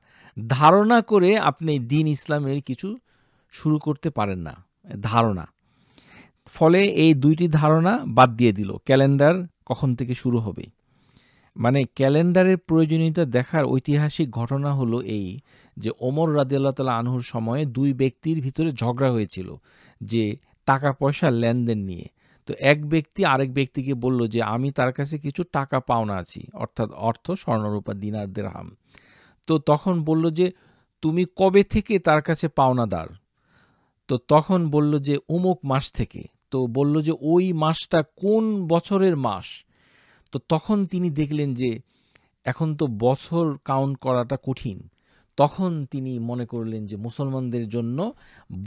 ধারণা করে আপনি দিন ইসলামের কিছু শুরু করতে পারেন না ধারণা ফলে এই দুইটি ধারণা বাদ দিয়ে দিল ক্যালেন্ডার কখন থেকে শুরু হবে মানে ক্যালেন্ডারের প্রয়োজনীয়তা দেখার ঐতিহাসিক ঘটনা হলো এই যে ওমর রাদিয়াল্লাহ তালা আনহুর সময়ে দুই ব্যক্তির ভিতরে ঝগড়া হয়েছিল যে টাকা পয়সা লেনদেন নিয়ে তো এক ব্যক্তি আরেক ব্যক্তিকে বলল যে আমি তার কাছে কিছু টাকা পাওনা আছি অর্থাৎ অর্থ স্বর্ণরূপা দিনার দেড়হাম তো তখন বলল যে তুমি কবে থেকে তার কাছে পাওনাদার তো তখন বলল যে অমুক মাস থেকে তো বলল যে ওই মাসটা কোন বছরের মাস তো তখন তিনি দেখলেন যে এখন তো বছর কাউন্ট করাটা কঠিন তখন তিনি মনে করলেন যে মুসলমানদের জন্য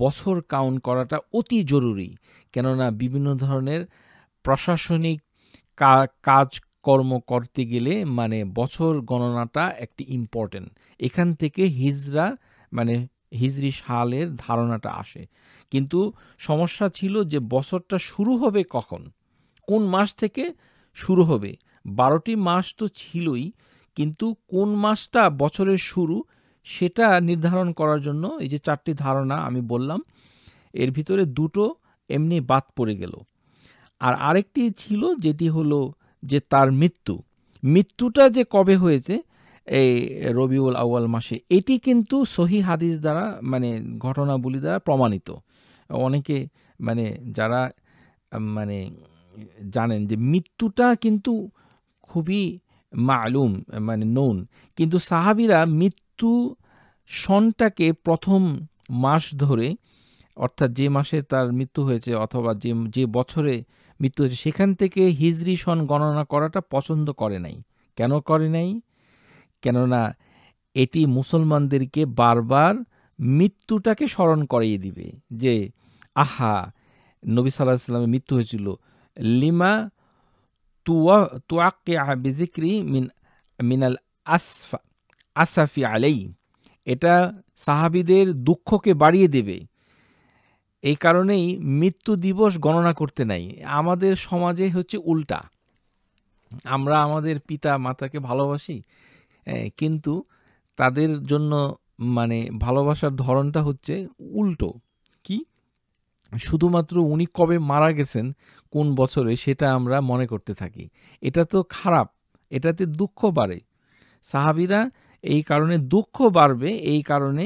বছর কাউন্ট করাটা অতি জরুরি কেননা বিভিন্ন ধরনের প্রশাসনিক কাজ কর্ম করতে গেলে মানে বছর গণনাটা একটি ইম্পর্টেন্ট এখান থেকে হিজরা মানে হিজরি সালের ধারণাটা আসে কিন্তু সমস্যা ছিল যে বছরটা শুরু হবে কখন কোন মাস থেকে শুরু হবে বারোটি মাস তো ছিলই কিন্তু কোন মাসটা বছরের শুরু সেটা নির্ধারণ করার জন্য এই যে চারটি ধারণা আমি বললাম এর ভিতরে দুটো এমনি বাদ পড়ে গেল আর আরেকটি ছিল যেটি হলো যে তার মৃত্যু মৃত্যুটা যে কবে হয়েছে এই রবিউল আউয়াল মাসে এটি কিন্তু সহি হাদিস দ্বারা মানে ঘটনাবলী দ্বারা প্রমাণিত অনেকে মানে যারা মানে জানেন যে মৃত্যুটা কিন্তু খুবই মালুম মানে নৌন কিন্তু সাহাবিরা মৃত্যু কিন্তু সনটাকে প্রথম মাস ধরে অর্থাৎ যে মাসে তার মৃত্যু হয়েছে অথবা যে যে বছরে মৃত্যু হয়েছে সেখান থেকে হিজরি সন গণনা করাটা পছন্দ করে নাই কেন করে নাই কেননা এটি মুসলমানদেরকে বারবার মৃত্যুটাকে স্মরণ করিয়ে দিবে যে আহা নবী সাল্লাহ সাল্লামের মৃত্যু হয়েছিল লিমা তুয়া তুয়াক্কে আবিজিক্রি মিন মিনাল আসফা আসাফি আলেই এটা সাহাবিদের দুঃখকে বাড়িয়ে দেবে এই কারণেই মৃত্যু দিবস গণনা করতে নাই আমাদের সমাজে হচ্ছে উল্টা আমরা আমাদের পিতা মাতাকে ভালোবাসি কিন্তু তাদের জন্য মানে ভালোবাসার ধরনটা হচ্ছে উল্টো কি শুধুমাত্র উনি কবে মারা গেছেন কোন বছরে সেটা আমরা মনে করতে থাকি এটা তো খারাপ এটাতে দুঃখ বাড়ে সাহাবিরা এই কারণে দুঃখ বাড়বে এই কারণে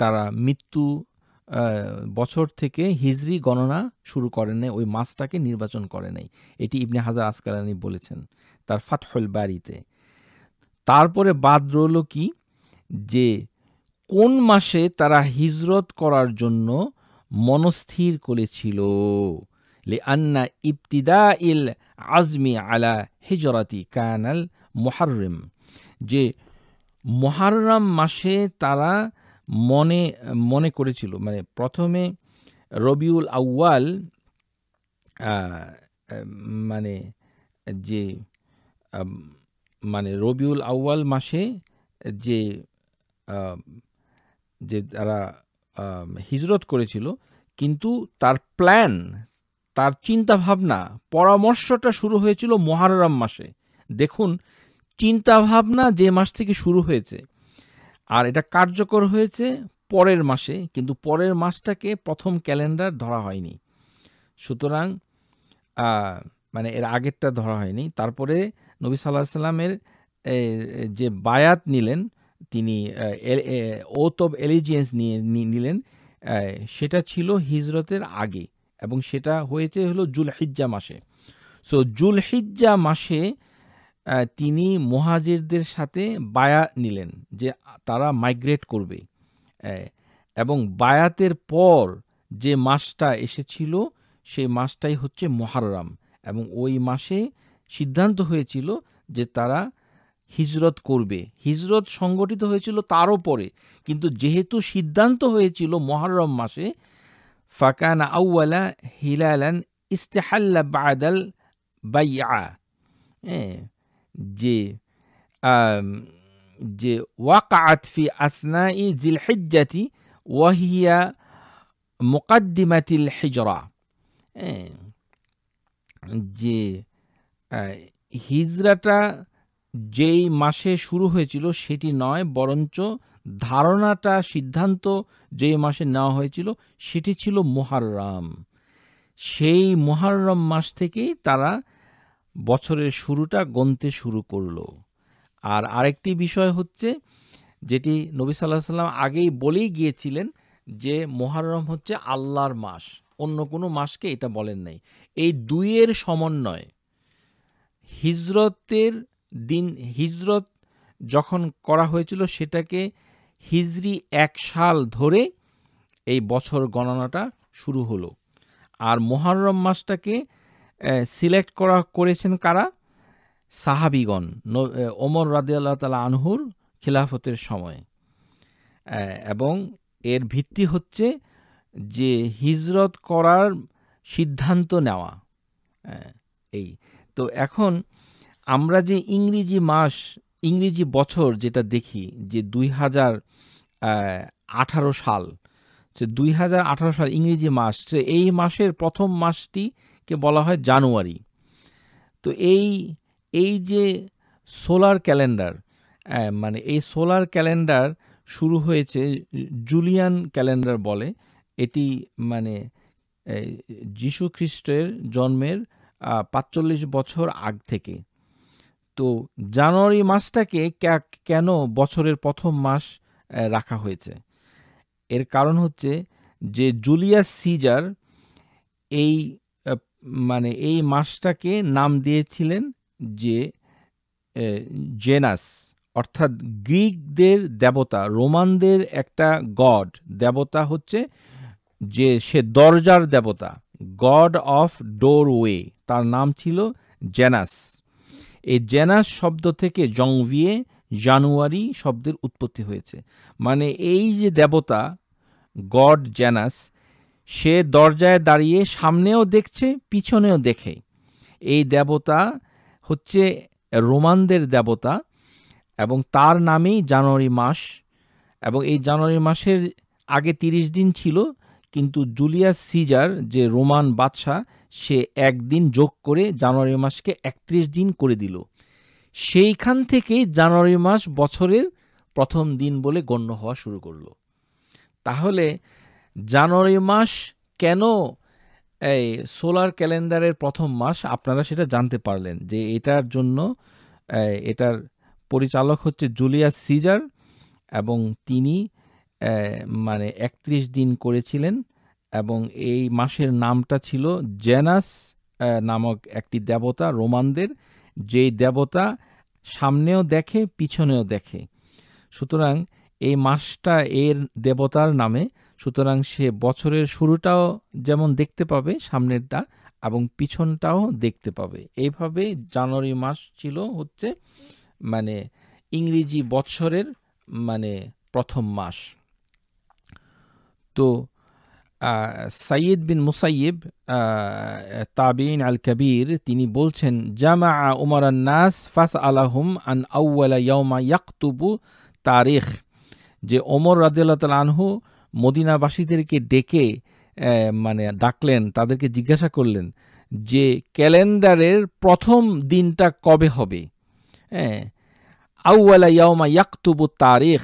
তারা মৃত্যু বছর থেকে হিজরি গণনা শুরু করে নাই ওই মাসটাকে নির্বাচন করে নাই এটি ইবনে হাজার আসকালানি বলেছেন তার ফাতহল বাড়িতে তারপরে বাদ রইল কি যে কোন মাসে তারা হিজরত করার জন্য মনস্থির করেছিল লে আন্না ইবতিদা ইল আজমি আলা হিজরাতি কানাল মোহার্রেম যে মহারম মাসে তারা মনে মনে করেছিল মানে প্রথমে রবিউল আউয়াল মানে যে মানে রবিউল আউয়াল মাসে যে যে তারা হিজরত করেছিল কিন্তু তার প্ল্যান তার চিন্তাভাবনা পরামর্শটা শুরু হয়েছিল মহারম মাসে দেখুন চিন্তাভাবনা যে মাস থেকে শুরু হয়েছে আর এটা কার্যকর হয়েছে পরের মাসে কিন্তু পরের মাসটাকে প্রথম ক্যালেন্ডার ধরা হয়নি সুতরাং মানে এর আগেরটা ধরা হয়নি তারপরে নবী সাল্লাহ সাল্লামের যে বায়াত নিলেন তিনি ওত অব এলিজিয়েন্স নিয়ে নিলেন সেটা ছিল হিজরতের আগে এবং সেটা হয়েছে হলো জুলহিজ্জা মাসে সো জুলহিজ্জা মাসে তিনি মহাজিরদের সাথে বায়া নিলেন যে তারা মাইগ্রেট করবে এবং বায়াতের পর যে মাসটা এসেছিল সেই মাসটাই হচ্ছে মহারাম এবং ওই মাসে সিদ্ধান্ত হয়েছিল যে তারা হিজরত করবে হিজরত সংগঠিত হয়েছিল তারও পরে কিন্তু যেহেতু সিদ্ধান্ত হয়েছিল মহারম মাসে ফাকান আউয়ালা হিলালান ইস্তেহাল্লা বাদাল বাইয়া হ্যাঁ যে যে ওয়াকাত ফি আসনাই জিল হিজ্জাতি ওয়াহিয়া মোকাদ্দিমাতিল হিজরা যে হিজরাটা যেই মাসে শুরু হয়েছিল সেটি নয় বরঞ্চ ধারণাটা সিদ্ধান্ত যেই মাসে নেওয়া হয়েছিল সেটি ছিল মোহারম সেই মোহারম মাস থেকেই তারা বছরের শুরুটা গনতে শুরু করলো আর আরেকটি বিষয় হচ্ছে যেটি নবী সাল্লাহ সাল্লাম আগেই বলেই গিয়েছিলেন যে মহারম হচ্ছে আল্লাহর মাস অন্য কোনো মাসকে এটা বলেন নাই এই দুইয়ের সমন্বয় হিজরতের দিন হিজরত যখন করা হয়েছিল সেটাকে হিজরি এক সাল ধরে এই বছর গণনাটা শুরু হলো আর মহারম মাসটাকে সিলেক্ট করা করেছেন কারা সাহাবিগণ ওমর রাদিয়াল্লাহ তালা আনহুর খিলাফতের সময় এবং এর ভিত্তি হচ্ছে যে হিজরত করার সিদ্ধান্ত নেওয়া এই তো এখন আমরা যে ইংরেজি মাস ইংরেজি বছর যেটা দেখি যে দুই হাজার আঠারো সাল যে দুই হাজার আঠারো সাল ইংরেজি মাস এই মাসের প্রথম মাসটি কে বলা হয় জানুয়ারি তো এই এই যে সোলার ক্যালেন্ডার মানে এই সোলার ক্যালেন্ডার শুরু হয়েছে জুলিয়ান ক্যালেন্ডার বলে এটি মানে যিশু খ্রিস্টের জন্মের পাঁচচল্লিশ বছর আগ থেকে তো জানুয়ারি মাসটাকে কেন বছরের প্রথম মাস রাখা হয়েছে এর কারণ হচ্ছে যে জুলিয়াস সিজার এই মানে এই মাসটাকে নাম দিয়েছিলেন যে জেনাস অর্থাৎ গ্রিকদের দেবতা রোমানদের একটা গড দেবতা হচ্ছে যে সে দরজার দেবতা গড অফ ডোরওয়ে তার নাম ছিল জেনাস এই জেনাস শব্দ থেকে জংভিয়ে জানুয়ারি শব্দের উৎপত্তি হয়েছে মানে এই যে দেবতা গড জেনাস সে দরজায় দাঁড়িয়ে সামনেও দেখছে পিছনেও দেখে এই দেবতা হচ্ছে রোমানদের দেবতা এবং তার নামেই জানুয়ারি মাস এবং এই জানুয়ারি মাসের আগে তিরিশ দিন ছিল কিন্তু জুলিয়াস সিজার যে রোমান বাদশাহ সে একদিন যোগ করে জানুয়ারি মাসকে একত্রিশ দিন করে দিল সেইখান থেকেই জানুয়ারি মাস বছরের প্রথম দিন বলে গণ্য হওয়া শুরু করলো তাহলে জানুয়ারি মাস কেন এই সোলার ক্যালেন্ডারের প্রথম মাস আপনারা সেটা জানতে পারলেন যে এটার জন্য এটার পরিচালক হচ্ছে জুলিয়াস সিজার এবং তিনি মানে একত্রিশ দিন করেছিলেন এবং এই মাসের নামটা ছিল জেনাস নামক একটি দেবতা রোমানদের যেই দেবতা সামনেও দেখে পিছনেও দেখে সুতরাং এই মাসটা এর দেবতার নামে সুতরাং সে বছরের শুরুটাও যেমন দেখতে পাবে সামনেরটা এবং পিছনটাও দেখতে পাবে এইভাবে জানুয়ারি মাস ছিল হচ্ছে মানে ইংরেজি বৎসরের মানে প্রথম মাস তো সাইয়েদ বিন মুসাইব তাবিন আল কবির তিনি বলছেন জামা উমর নাস ফাস আলাহুম আন আউ্লা ইয়মা ইয়াকতুবু তারিখ যে ওমর রাদিল্লা তাল আনহু মদিনাবাসীদেরকে ডেকে মানে ডাকলেন তাদেরকে জিজ্ঞাসা করলেন যে ক্যালেন্ডারের প্রথম দিনটা কবে হবে হ্যাঁ আউ্লা ইয়াউমা ইয়াকতুবু তারিখ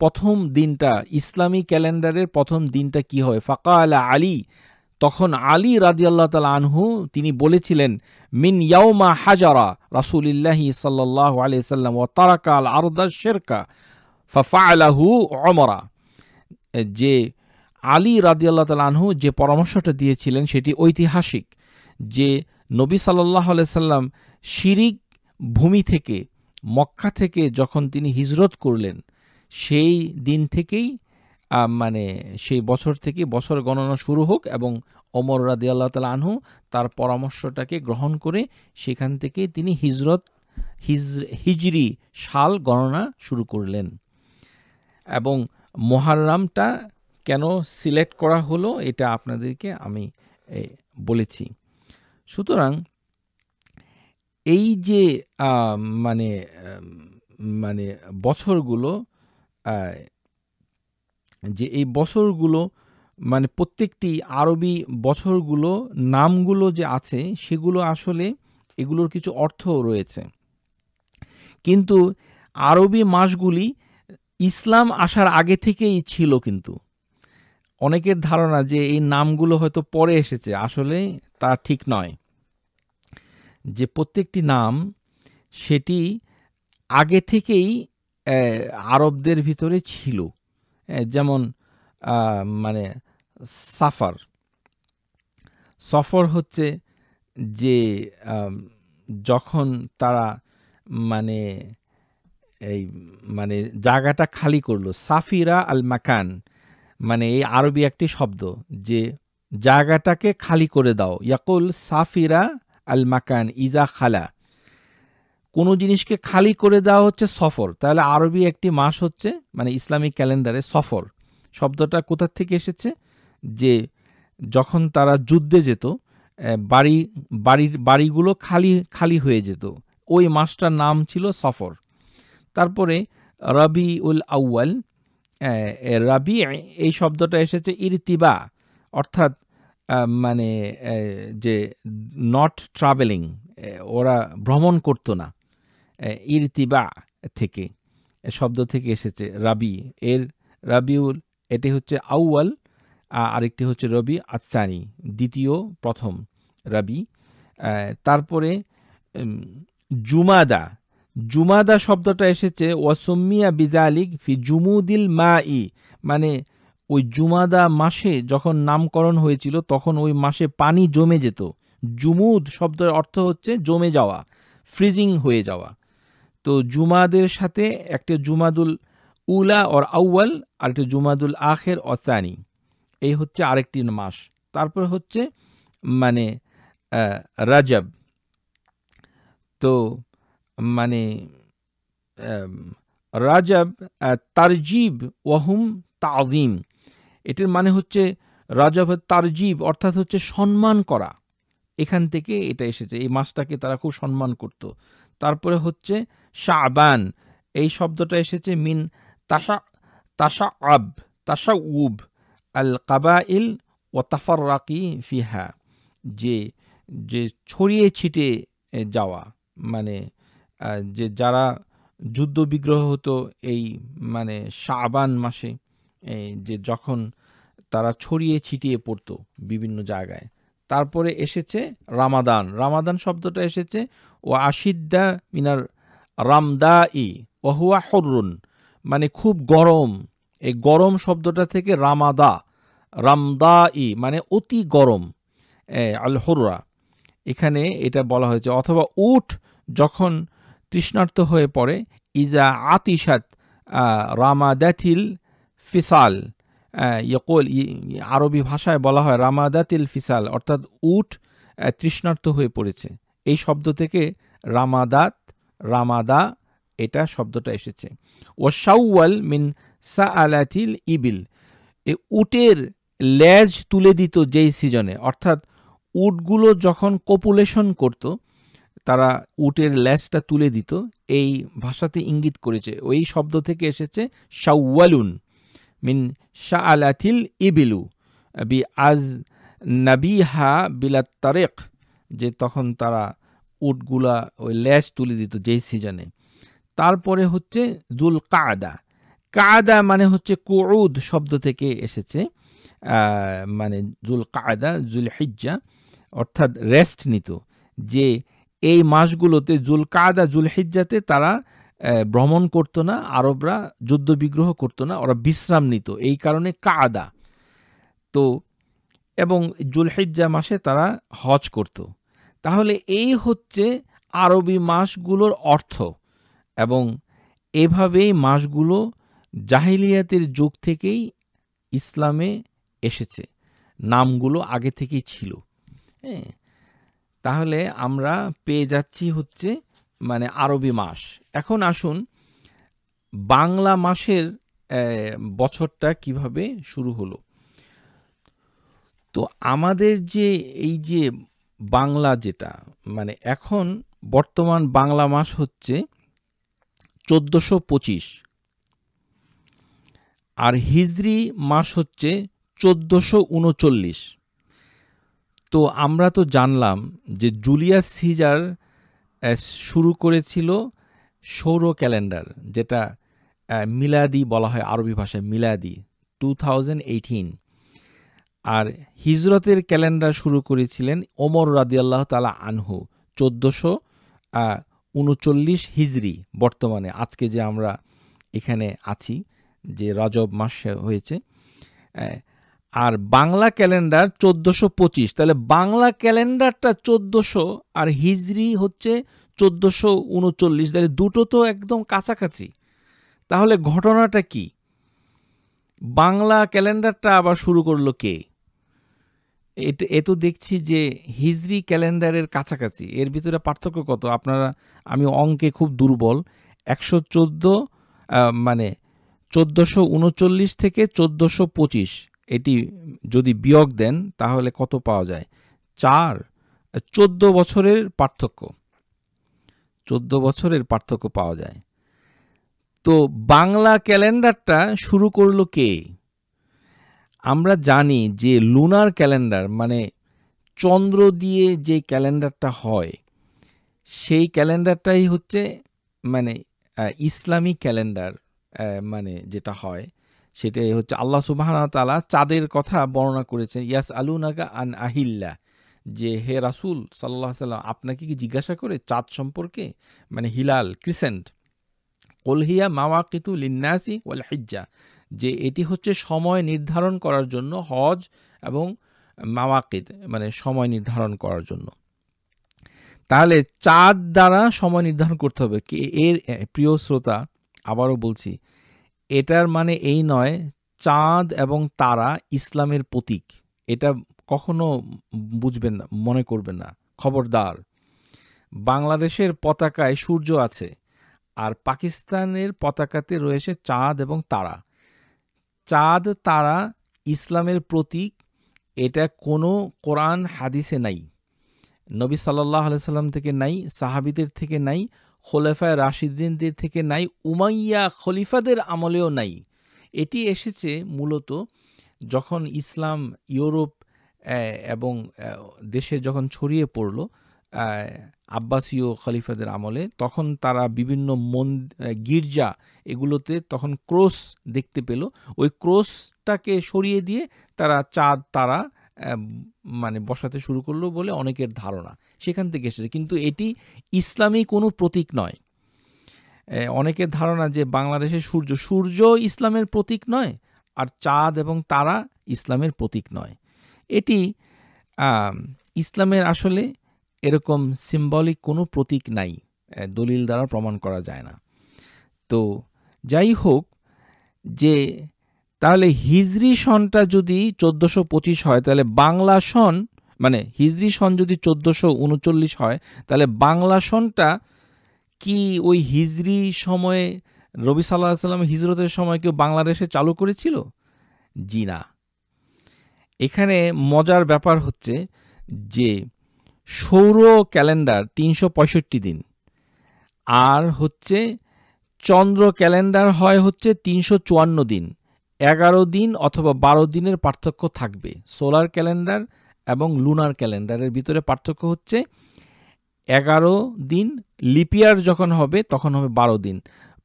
প্রথম দিনটা ইসলামী ক্যালেন্ডারের প্রথম দিনটা কি হবে ফাঁকা আলা আলী তখন আলী আল্লাহ তাল আনহু তিনি বলেছিলেন মিন ইয়াউমা হাজারা রাসুলিল্লাহি সাল্লাহ আলিয়া সাল্লাম ও তারাকাল আরদা শেরকা ফাফা আলাহু অমরা যে আলী রাদিয়াল্লাহ তাল আনহু যে পরামর্শটা দিয়েছিলেন সেটি ঐতিহাসিক যে নবী সাল্লাহ সাল্লাম শিরিক ভূমি থেকে মক্কা থেকে যখন তিনি হিজরত করলেন সেই দিন থেকেই মানে সেই বছর থেকে বছর গণনা শুরু হোক এবং অমর রাদি আল্লাহ তালা আনহু তার পরামর্শটাকে গ্রহণ করে সেখান থেকে তিনি হিজরত হিজ হিজরি সাল গণনা শুরু করলেন এবং মোহাররামটা কেন সিলেক্ট করা হলো এটা আপনাদেরকে আমি বলেছি সুতরাং এই যে মানে মানে বছরগুলো যে এই বছরগুলো মানে প্রত্যেকটি আরবি বছরগুলো নামগুলো যে আছে সেগুলো আসলে এগুলোর কিছু অর্থ রয়েছে কিন্তু আরবি মাসগুলি ইসলাম আসার আগে থেকেই ছিল কিন্তু অনেকের ধারণা যে এই নামগুলো হয়তো পরে এসেছে আসলে তা ঠিক নয় যে প্রত্যেকটি নাম সেটি আগে থেকেই আরবদের ভিতরে ছিল যেমন মানে সাফার সফর হচ্ছে যে যখন তারা মানে এই মানে জায়গাটা খালি করলো সাফিরা আল মাকান মানে এই আরবি একটি শব্দ যে জায়গাটাকে খালি করে দাও ইয়াকুল সাফিরা আল মাকান ইজা খালা কোনো জিনিসকে খালি করে দেওয়া হচ্ছে সফর তাহলে আরবি একটি মাস হচ্ছে মানে ইসলামিক ক্যালেন্ডারে সফর শব্দটা কোথার থেকে এসেছে যে যখন তারা যুদ্ধে যেত বাড়ি বাড়ির বাড়িগুলো খালি খালি হয়ে যেত ওই মাসটার নাম ছিল সফর তারপরে রবি উল আউ্য়াল রাবি এই শব্দটা এসেছে ইরতিবা অর্থাৎ মানে যে নট ট্রাভেলিং ওরা ভ্রমণ করতো না ইরতিবা থেকে শব্দ থেকে এসেছে রাবি এর রাবিউল এটি হচ্ছে আউয়াল আরেকটি হচ্ছে রবি আত্মানি দ্বিতীয় প্রথম রবি তারপরে জুমাদা জুমাদা শব্দটা এসেছে ওয়াসুমিয়া বিজালিক ফি জুমুদিল মা ই মানে ওই জুমাদা মাসে যখন নামকরণ হয়েছিল তখন ওই মাসে পানি জমে যেত জুমুদ শব্দের অর্থ হচ্ছে জমে যাওয়া ফ্রিজিং হয়ে যাওয়া তো জুমাদের সাথে একটা জুমাদুল উলা ওর আউয়াল আর একটা জুমাদুল আখের অতানি এই হচ্ছে আরেকটি মাস তারপর হচ্ছে মানে রাজাব তো মানে রাজাব তারজিব ওয়াহুম তাজিম এটির মানে হচ্ছে রাজাব তারজিব অর্থাৎ হচ্ছে সম্মান করা এখান থেকে এটা এসেছে এই মাসটাকে তারা খুব সম্মান করত তারপরে হচ্ছে শাবান এই শব্দটা এসেছে মিন তাসা তাসা আব তাসা উব আল কাবা ইল ও তাফার রাকি ফিহা যে যে ছড়িয়ে ছিটে যাওয়া মানে যে যারা যুদ্ধ বিগ্রহ হতো এই মানে শাবান মাসে যে যখন তারা ছড়িয়ে ছিটিয়ে পড়তো বিভিন্ন জায়গায় তারপরে এসেছে রামাদান রামাদান শব্দটা এসেছে ও আশিদ্দা মিনার রামদা ই ওহুয়া হরুন মানে খুব গরম এই গরম শব্দটা থেকে রামাদা রামদা ই মানে অতি গরম আল হরুরা এখানে এটা বলা হয়েছে অথবা উঠ যখন তৃষ্ণার্ত হয়ে পড়ে ইজা আতিশাত রামাদাথিল ফিসাল ইয়কল আরবি ভাষায় বলা হয় রামাদাতিল ফিসাল অর্থাৎ উট তৃষ্ণার্ত হয়ে পড়েছে এই শব্দ থেকে রামাদাত রামাদা এটা শব্দটা এসেছে ও সাউয়াল মিন সা আলাতিল ইবিল এ উটের লেজ তুলে দিত যেই সিজনে অর্থাৎ উটগুলো যখন কপুলেশন করতো তারা উটের ল্যাসটা তুলে দিত এই ভাষাতে ইঙ্গিত করেছে ওই শব্দ থেকে এসেছে শাওয়ালুন মিন শাহ আলাথিল ইবিলু বি আজ নাবিহা বিলাত তারেক যে তখন তারা উটগুলা ওই ল্যাস তুলে দিত যেই সিজনে তারপরে হচ্ছে দুল কাদা কাদা মানে হচ্ছে কুউদ শব্দ থেকে এসেছে মানে জুল কায়দা জুল হিজ্জা অর্থাৎ রেস্ট নিত যে এই মাসগুলোতে জুল জুল জুলহিজ্জাতে তারা ভ্রমণ করতো না আরবরা যুদ্ধবিগ্রহ করতো না ওরা বিশ্রাম নিত এই কারণে কাদা তো এবং জুলহিজ্জা মাসে তারা হজ করত তাহলে এই হচ্ছে আরবি মাসগুলোর অর্থ এবং এভাবেই মাসগুলো জাহিলিয়াতের যুগ থেকেই ইসলামে এসেছে নামগুলো আগে থেকেই ছিল হ্যাঁ তাহলে আমরা পেয়ে যাচ্ছি হচ্ছে মানে আরবি মাস এখন আসুন বাংলা মাসের বছরটা কিভাবে শুরু হলো তো আমাদের যে এই যে বাংলা যেটা মানে এখন বর্তমান বাংলা মাস হচ্ছে চোদ্দোশো পঁচিশ আর হিজরি মাস হচ্ছে চোদ্দোশো উনচল্লিশ তো আমরা তো জানলাম যে জুলিয়াস সিজার শুরু করেছিল সৌর ক্যালেন্ডার যেটা মিলাদি বলা হয় আরবি ভাষায় মিলাদি টু আর হিজরতের ক্যালেন্ডার শুরু করেছিলেন ওমর রাদিয়াল্লাহ তালা আনহু চোদ্দোশো উনচল্লিশ হিজরি বর্তমানে আজকে যে আমরা এখানে আছি যে রজব মাস হয়েছে আর বাংলা ক্যালেন্ডার চোদ্দোশো পঁচিশ তাহলে বাংলা ক্যালেন্ডারটা চোদ্দোশো আর হিজরি হচ্ছে চোদ্দোশো উনচল্লিশ তাহলে দুটো তো একদম কাছাকাছি তাহলে ঘটনাটা কি বাংলা ক্যালেন্ডারটা আবার শুরু করলো কে এ তো দেখছি যে হিজরি ক্যালেন্ডারের কাছাকাছি এর ভিতরে পার্থক্য কত আপনারা আমি অঙ্কে খুব দুর্বল একশো চোদ্দো মানে চোদ্দোশো উনচল্লিশ থেকে চোদ্দোশো পঁচিশ এটি যদি বিয়োগ দেন তাহলে কত পাওয়া যায় চার চোদ্দ বছরের পার্থক্য চোদ্দ বছরের পার্থক্য পাওয়া যায় তো বাংলা ক্যালেন্ডারটা শুরু করলো কে আমরা জানি যে লুনার ক্যালেন্ডার মানে চন্দ্র দিয়ে যে ক্যালেন্ডারটা হয় সেই ক্যালেন্ডারটাই হচ্ছে মানে ইসলামী ক্যালেন্ডার মানে যেটা হয় সেটাই হচ্ছে আল্লাহ সুবাহানা তালা চাঁদের কথা বর্ণনা করেছেন ইয়াস আলু নাগা আন আহিল্লা যে হে রাসুল সাল্লাহ সাল্লাম আপনাকে কি জিজ্ঞাসা করে চাঁদ সম্পর্কে মানে হিলাল ক্রিসেন্ট কলহিয়া কিতু লিন্নাসি ওয়াল হিজ্জা যে এটি হচ্ছে সময় নির্ধারণ করার জন্য হজ এবং মাওয়াকিদ মানে সময় নির্ধারণ করার জন্য তাহলে চাঁদ দ্বারা সময় নির্ধারণ করতে হবে এর প্রিয় শ্রোতা আবারও বলছি এটার মানে এই নয় চাঁদ এবং তারা ইসলামের প্রতীক এটা কখনো বুঝবেন না মনে করবেন না খবরদার বাংলাদেশের পতাকায় সূর্য আছে আর পাকিস্তানের পতাকাতে রয়েছে চাঁদ এবং তারা চাঁদ তারা ইসলামের প্রতীক এটা কোনো কোরআন হাদিসে নাই নবী সাল্লাহ আলাইসাল্লাম থেকে নাই সাহাবিদের থেকে নাই খোলেফায় রাশিদ্দিনদের থেকে নাই উমাইয়া খলিফাদের আমলেও নাই এটি এসেছে মূলত যখন ইসলাম ইউরোপ এবং দেশে যখন ছড়িয়ে পড়ল আব্বাসীয় খলিফাদের আমলে তখন তারা বিভিন্ন মন গির্জা এগুলোতে তখন ক্রস দেখতে পেল ওই ক্রসটাকে সরিয়ে দিয়ে তারা চাঁদ তারা মানে বসাতে শুরু করলো বলে অনেকের ধারণা সেখান থেকে এসেছে কিন্তু এটি ইসলামী কোনো প্রতীক নয় অনেকের ধারণা যে বাংলাদেশের সূর্য সূর্য ইসলামের প্রতীক নয় আর চাঁদ এবং তারা ইসলামের প্রতীক নয় এটি ইসলামের আসলে এরকম সিম্বলিক কোনো প্রতীক নাই দলিল দ্বারা প্রমাণ করা যায় না তো যাই হোক যে তাহলে হিজরি সনটা যদি চোদ্দোশো পঁচিশ হয় তাহলে বাংলা সন মানে হিজরি সন যদি চোদ্দোশো উনচল্লিশ হয় তাহলে বাংলা সনটা কি ওই হিজরি সময়ে রবি সাল্লাহ সাল্লাম হিজরতের সময় কেউ বাংলাদেশে চালু করেছিল জি না এখানে মজার ব্যাপার হচ্ছে যে সৌর ক্যালেন্ডার তিনশো দিন আর হচ্ছে চন্দ্র ক্যালেন্ডার হয় হচ্ছে তিনশো দিন এগারো দিন অথবা বারো দিনের পার্থক্য থাকবে সোলার ক্যালেন্ডার এবং লুনার ক্যালেন্ডারের ভিতরে পার্থক্য হচ্ছে এগারো দিন লিপিয়ার যখন হবে তখন হবে বারো দিন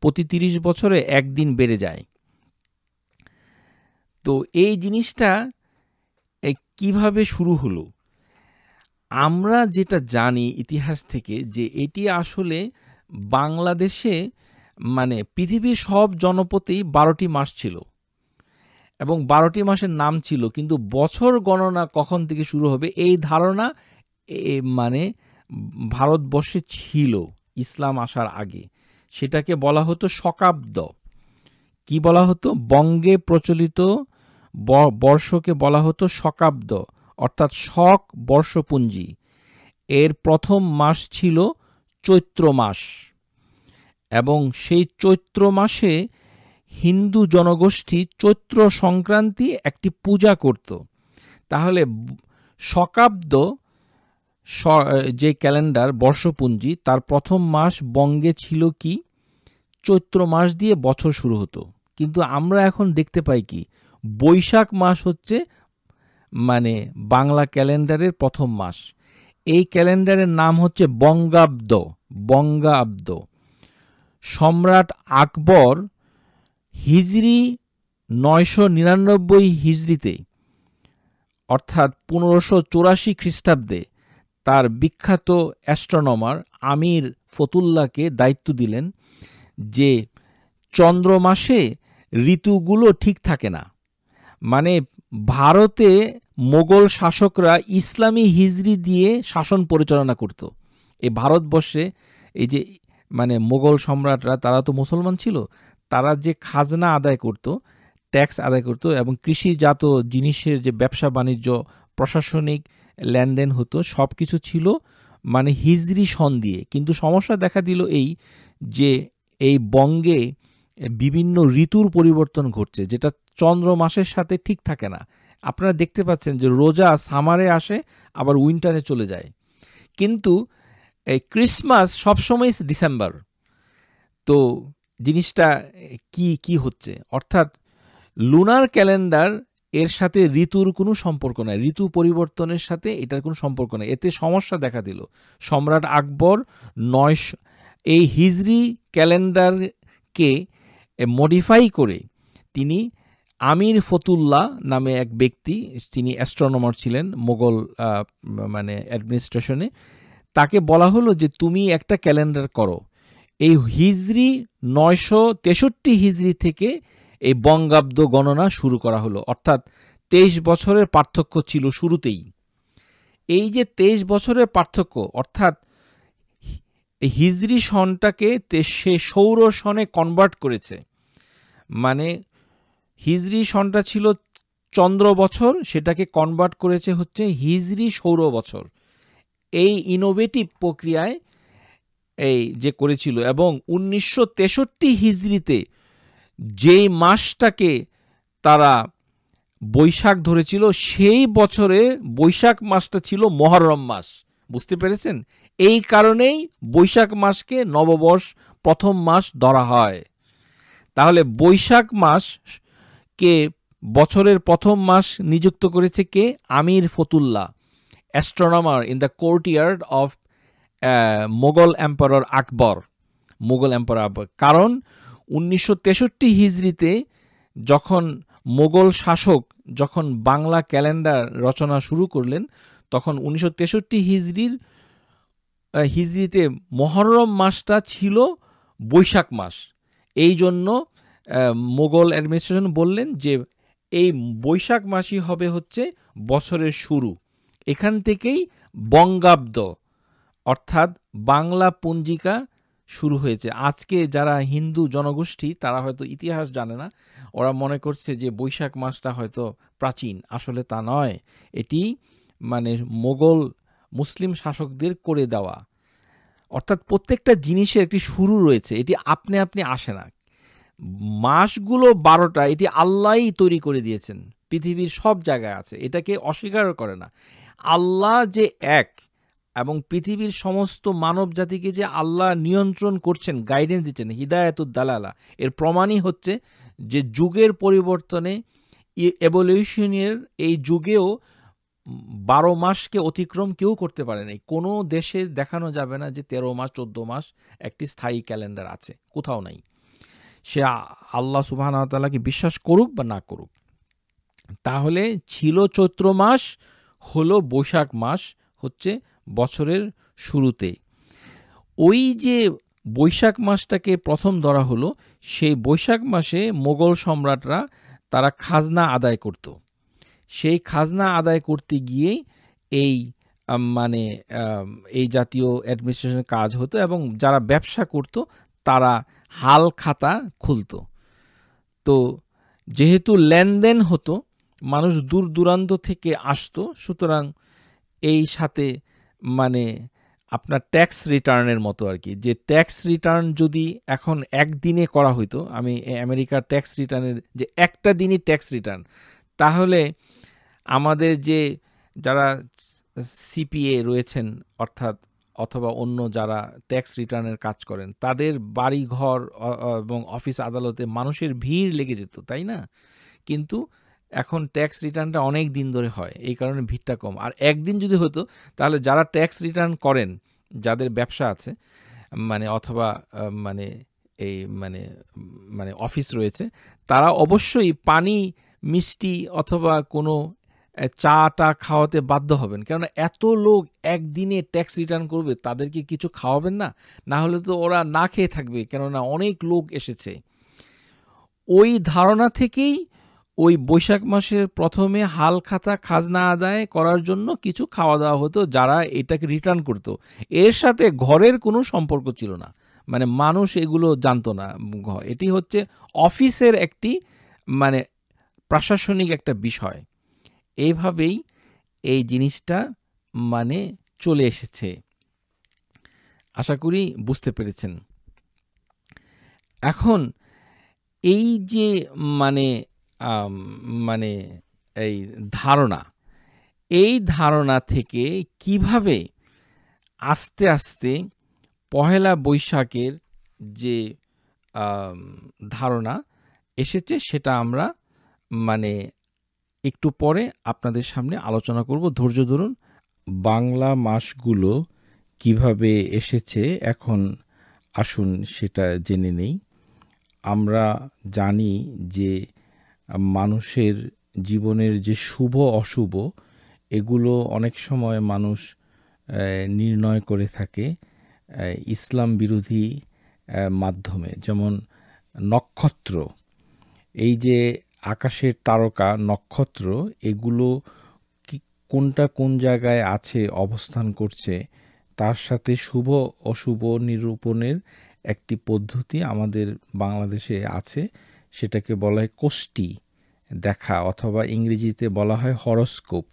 প্রতি তিরিশ বছরে একদিন বেড়ে যায় তো এই জিনিসটা কিভাবে শুরু হলো আমরা যেটা জানি ইতিহাস থেকে যে এটি আসলে বাংলাদেশে মানে পৃথিবীর সব জনপতি বারোটি মাস ছিল এবং বারোটি মাসের নাম ছিল কিন্তু বছর গণনা কখন থেকে শুরু হবে এই ধারণা মানে ভারতবর্ষে ছিল ইসলাম আসার আগে সেটাকে বলা হতো শকাব্দ কি বলা হতো বঙ্গে প্রচলিত বর্ষকে বলা হতো শকাব্দ অর্থাৎ শক বর্ষপুঞ্জি এর প্রথম মাস ছিল চৈত্র মাস এবং সেই চৈত্র মাসে হিন্দু জনগোষ্ঠী চৈত্র সংক্রান্তি একটি পূজা করত তাহলে শকাব্দ যে ক্যালেন্ডার বর্ষপুঞ্জি তার প্রথম মাস বঙ্গে ছিল কি চৈত্র মাস দিয়ে বছর শুরু হতো কিন্তু আমরা এখন দেখতে পাই কি বৈশাখ মাস হচ্ছে মানে বাংলা ক্যালেন্ডারের প্রথম মাস এই ক্যালেন্ডারের নাম হচ্ছে বঙ্গাব্দ বঙ্গাব্দ সম্রাট আকবর হিজরি নয়শো নিরানব্বই হিজড়িতে অর্থাৎ পনেরোশো চৌরাশি খ্রিস্টাব্দে তার বিখ্যাত অ্যাস্ট্রোনমার আমির ফতুল্লাকে দায়িত্ব দিলেন যে চন্দ্র মাসে ঋতুগুলো ঠিক থাকে না মানে ভারতে মোগল শাসকরা ইসলামী হিজড়ি দিয়ে শাসন পরিচালনা করত এ ভারতবর্ষে এই যে মানে মোগল সম্রাটরা তারা তো মুসলমান ছিল তারা যে খাজনা আদায় করত ট্যাক্স আদায় করত এবং কৃষিজাত জিনিসের যে ব্যবসা বাণিজ্য প্রশাসনিক লেনদেন হতো সব কিছু ছিল মানে হিজরি সন দিয়ে কিন্তু সমস্যা দেখা দিল এই যে এই বঙ্গে বিভিন্ন ঋতুর পরিবর্তন ঘটছে যেটা চন্দ্র মাসের সাথে ঠিক থাকে না আপনারা দেখতে পাচ্ছেন যে রোজা সামারে আসে আবার উইন্টারে চলে যায় কিন্তু এই ক্রিসমাস সবসময় ডিসেম্বর তো জিনিসটা কি কি হচ্ছে অর্থাৎ লুনার ক্যালেন্ডার এর সাথে ঋতুর কোনো সম্পর্ক নাই ঋতু পরিবর্তনের সাথে এটার কোনো সম্পর্ক নাই এতে সমস্যা দেখা দিল সম্রাট আকবর নয় এই হিজরি ক্যালেন্ডারকে মডিফাই করে তিনি আমির ফতুল্লাহ নামে এক ব্যক্তি তিনি অ্যাস্ট্রোনমার ছিলেন মোগল মানে অ্যাডমিনিস্ট্রেশনে তাকে বলা হলো যে তুমি একটা ক্যালেন্ডার করো এই হিজড়ি নয়শো তেষট্টি হিজড়ি থেকে এই বঙ্গাব্দ গণনা শুরু করা হলো অর্থাৎ তেইশ বছরের পার্থক্য ছিল শুরুতেই এই যে তেইশ বছরের পার্থক্য অর্থাৎ হিজড়ি সনটাকে সে সৌর সনে কনভার্ট করেছে মানে হিজড়ি সনটা ছিল চন্দ্র বছর সেটাকে কনভার্ট করেছে হচ্ছে হিজড়ি সৌর বছর এই ইনোভেটিভ প্রক্রিয়ায় এই যে করেছিল এবং উনিশশো তেষট্টি হিজড়িতে যেই মাসটাকে তারা বৈশাখ ধরেছিল সেই বছরে বৈশাখ মাসটা ছিল মহরম মাস বুঝতে পেরেছেন এই কারণেই বৈশাখ মাসকে নববর্ষ প্রথম মাস ধরা হয় তাহলে বৈশাখ মাস কে বছরের প্রথম মাস নিযুক্ত করেছে কে Amir Fathullah astronomer in the courtyard of Mughal emperor Akbar Mughal emperor Akbar কারণ উনিশশো তেষট্টি হিজড়িতে যখন মোগল শাসক যখন বাংলা ক্যালেন্ডার রচনা শুরু করলেন তখন উনিশশো তেষট্টি হিজড়ির হিজড়িতে মহরম মাসটা ছিল বৈশাখ মাস এই জন্য মোগল অ্যাডমিনিস্ট্রেশন বললেন যে এই বৈশাখ মাসই হবে হচ্ছে বছরের শুরু এখান থেকেই বঙ্গাব্দ অর্থাৎ বাংলা পঞ্জিকা শুরু হয়েছে আজকে যারা হিন্দু জনগোষ্ঠী তারা হয়তো ইতিহাস জানে না ওরা মনে করছে যে বৈশাখ মাসটা হয়তো প্রাচীন আসলে তা নয় এটি মানে মোগল মুসলিম শাসকদের করে দেওয়া অর্থাৎ প্রত্যেকটা জিনিসের একটি শুরু রয়েছে এটি আপনি আপনি আসে না মাসগুলো বারোটা এটি আল্লাহই তৈরি করে দিয়েছেন পৃথিবীর সব জায়গায় আছে এটাকে অস্বীকার করে না আল্লাহ যে এক এবং পৃথিবীর সমস্ত মানব জাতিকে যে আল্লাহ নিয়ন্ত্রণ করছেন গাইডেন্স দিচ্ছেন হিদায়তুদ দালালা এর প্রমাণই হচ্ছে যে যুগের পরিবর্তনে এভলিউশনের এই যুগেও বারো মাসকে অতিক্রম কেউ করতে পারে নাই কোনো দেশে দেখানো যাবে না যে তেরো মাস চোদ্দ মাস একটি স্থায়ী ক্যালেন্ডার আছে কোথাও নাই সে আল্লাহ সুবাহতালাকে বিশ্বাস করুক বা না করুক তাহলে ছিল চৈত্র মাস হলো বৈশাখ মাস হচ্ছে বছরের শুরুতে ওই যে বৈশাখ মাসটাকে প্রথম ধরা হলো সেই বৈশাখ মাসে মোগল সম্রাটরা তারা খাজনা আদায় করত সেই খাজনা আদায় করতে গিয়েই এই মানে এই জাতীয় অ্যাডমিনিস্ট্রেশন কাজ হতো এবং যারা ব্যবসা করত তারা হাল খাতা খুলত তো যেহেতু লেনদেন হতো মানুষ দূর দূরান্ত থেকে আসতো সুতরাং এই সাথে মানে আপনার ট্যাক্স রিটার্নের মতো আর কি যে ট্যাক্স রিটার্ন যদি এখন একদিনে করা হইতো আমি আমেরিকার ট্যাক্স রিটার্নের যে একটা দিনই ট্যাক্স রিটার্ন তাহলে আমাদের যে যারা সিপিএ রয়েছেন অর্থাৎ অথবা অন্য যারা ট্যাক্স রিটার্নের কাজ করেন তাদের বাড়ি ঘর এবং অফিস আদালতে মানুষের ভিড় লেগে যেত তাই না কিন্তু এখন ট্যাক্স রিটার্নটা অনেক দিন ধরে হয় এই কারণে ভিড়টা কম আর একদিন যদি হতো তাহলে যারা ট্যাক্স রিটার্ন করেন যাদের ব্যবসা আছে মানে অথবা মানে এই মানে মানে অফিস রয়েছে তারা অবশ্যই পানি মিষ্টি অথবা কোনো চা টা খাওয়াতে বাধ্য হবেন কেননা এত লোক একদিনে ট্যাক্স রিটার্ন করবে তাদেরকে কিছু খাওয়াবেন না না হলে তো ওরা না খেয়ে থাকবে কেননা অনেক লোক এসেছে ওই ধারণা থেকেই ওই বৈশাখ মাসের প্রথমে হাল খাতা খাজনা আদায় করার জন্য কিছু খাওয়া দাওয়া হতো যারা এটাকে রিটার্ন করত। এর সাথে ঘরের কোনো সম্পর্ক ছিল না মানে মানুষ এগুলো জানতো না এটি হচ্ছে অফিসের একটি মানে প্রশাসনিক একটা বিষয় এইভাবেই এই জিনিসটা মানে চলে এসেছে আশা করি বুঝতে পেরেছেন এখন এই যে মানে মানে এই ধারণা এই ধারণা থেকে কিভাবে আস্তে আস্তে পহেলা বৈশাখের যে ধারণা এসেছে সেটা আমরা মানে একটু পরে আপনাদের সামনে আলোচনা করব ধৈর্য ধরুন বাংলা মাসগুলো কিভাবে এসেছে এখন আসুন সেটা জেনে নেই আমরা জানি যে মানুষের জীবনের যে শুভ অশুভ এগুলো অনেক সময় মানুষ নির্ণয় করে থাকে ইসলাম বিরোধী মাধ্যমে যেমন নক্ষত্র এই যে আকাশের তারকা নক্ষত্র এগুলো কি কোনটা কোন জায়গায় আছে অবস্থান করছে তার সাথে শুভ অশুভ নিরূপণের একটি পদ্ধতি আমাদের বাংলাদেশে আছে সেটাকে বলা হয় কোষ্টি দেখা অথবা ইংরেজিতে বলা হয় হরস্কোপ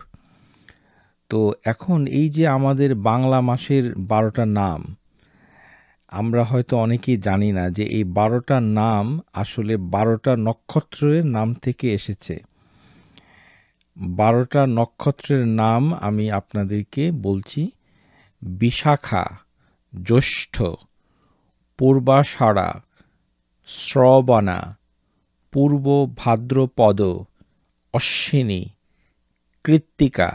তো এখন এই যে আমাদের বাংলা মাসের বারোটা নাম আমরা হয়তো অনেকেই জানি না যে এই বারোটা নাম আসলে বারোটা নক্ষত্রের নাম থেকে এসেছে বারোটা নক্ষত্রের নাম আমি আপনাদেরকে বলছি বিশাখা জ্যৈষ্ঠ পূর্বাসারা শ্রবণা পূর্ব ভাদ্রপদ অশ্বিনী কৃত্তিকা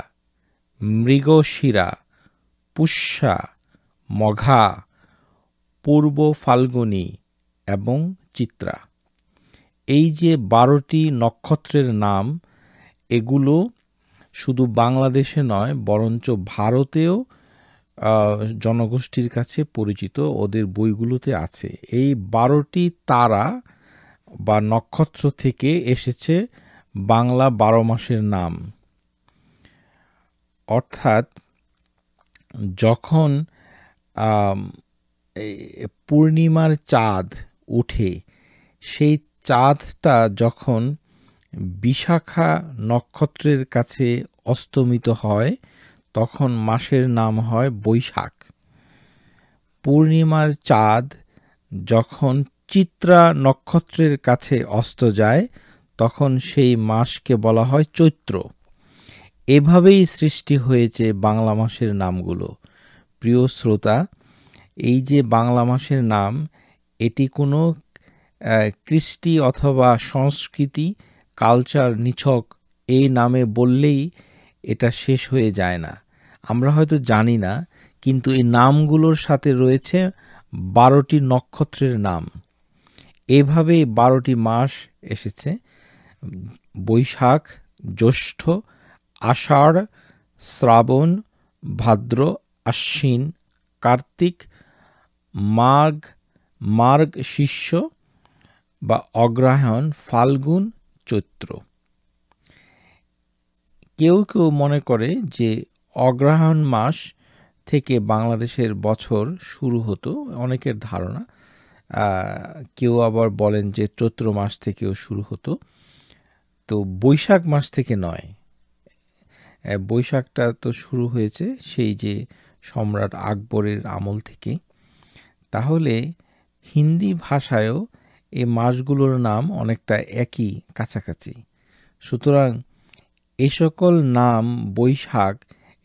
মৃগশিরা পুষ্যা মঘা পূর্ব ফাল্গুনি এবং চিত্রা এই যে বারোটি নক্ষত্রের নাম এগুলো শুধু বাংলাদেশে নয় বরঞ্চ ভারতেও জনগোষ্ঠীর কাছে পরিচিত ওদের বইগুলোতে আছে এই বারোটি তারা বা নক্ষত্র থেকে এসেছে বাংলা বারো মাসের নাম অর্থাৎ যখন পূর্ণিমার চাঁদ উঠে সেই চাঁদটা যখন বিশাখা নক্ষত্রের কাছে অস্তমিত হয় তখন মাসের নাম হয় বৈশাখ পূর্ণিমার চাঁদ যখন চিত্রা নক্ষত্রের কাছে অস্ত যায় তখন সেই মাসকে বলা হয় চৈত্র এভাবেই সৃষ্টি হয়েছে বাংলা মাসের নামগুলো প্রিয় শ্রোতা এই যে বাংলা মাসের নাম এটি কোনো কৃষ্টি অথবা সংস্কৃতি কালচার নিছক এই নামে বললেই এটা শেষ হয়ে যায় না আমরা হয়তো জানি না কিন্তু এই নামগুলোর সাথে রয়েছে বারোটি নক্ষত্রের নাম এভাবে বারোটি মাস এসেছে বৈশাখ জ্যৈষ্ঠ আষাঢ় শ্রাবণ ভাদ্র আশ্বিন কার্তিক মাঘ মার্গ শিষ্য বা অগ্রহায়ণ ফাল্গুন চৈত্র কেউ কেউ মনে করে যে অগ্রহায়ণ মাস থেকে বাংলাদেশের বছর শুরু হতো অনেকের ধারণা কেউ আবার বলেন যে চৈত্র মাস থেকেও শুরু হতো তো বৈশাখ মাস থেকে নয় বৈশাখটা তো শুরু হয়েছে সেই যে সম্রাট আকবরের আমল থেকে তাহলে হিন্দি ভাষায়ও এই মাসগুলোর নাম অনেকটা একই কাছাকাছি সুতরাং এ সকল নাম বৈশাখ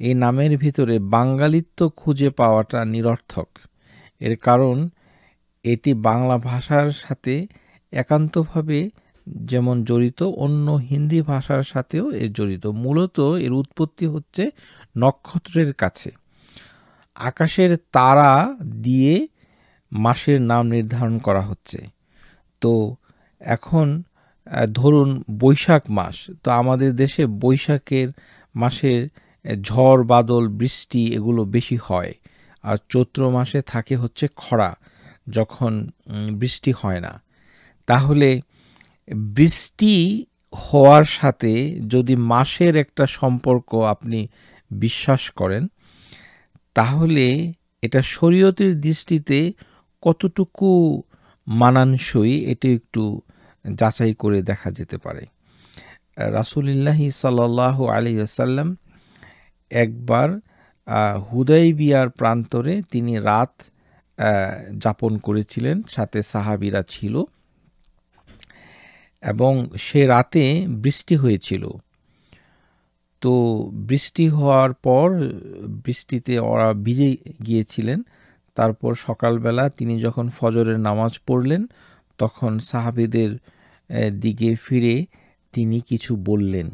এই নামের ভিতরে বাঙালিত্ব খুঁজে পাওয়াটা নিরর্থক এর কারণ এটি বাংলা ভাষার সাথে একান্তভাবে যেমন জড়িত অন্য হিন্দি ভাষার সাথেও এর জড়িত মূলত এর উৎপত্তি হচ্ছে নক্ষত্রের কাছে আকাশের তারা দিয়ে মাসের নাম নির্ধারণ করা হচ্ছে তো এখন ধরুন বৈশাখ মাস তো আমাদের দেশে বৈশাখের মাসের ঝড় বাদল বৃষ্টি এগুলো বেশি হয় আর চৈত্র মাসে থাকে হচ্ছে খরা যখন বৃষ্টি হয় না তাহলে বৃষ্টি হওয়ার সাথে যদি মাসের একটা সম্পর্ক আপনি বিশ্বাস করেন তাহলে এটা শরীয়তের দৃষ্টিতে কতটুকু মানানসই এটি একটু যাচাই করে দেখা যেতে পারে রাসুলিল্লাহি সাল্লাহ আলি আসাল্লাম একবার বিয়ার প্রান্তরে তিনি রাত যাপন করেছিলেন সাথে সাহাবিরা ছিল এবং সে রাতে বৃষ্টি হয়েছিল তো বৃষ্টি হওয়ার পর বৃষ্টিতে ওরা ভিজে গিয়েছিলেন তারপর সকালবেলা তিনি যখন ফজরের নামাজ পড়লেন তখন সাহাবিদের দিকে ফিরে তিনি কিছু বললেন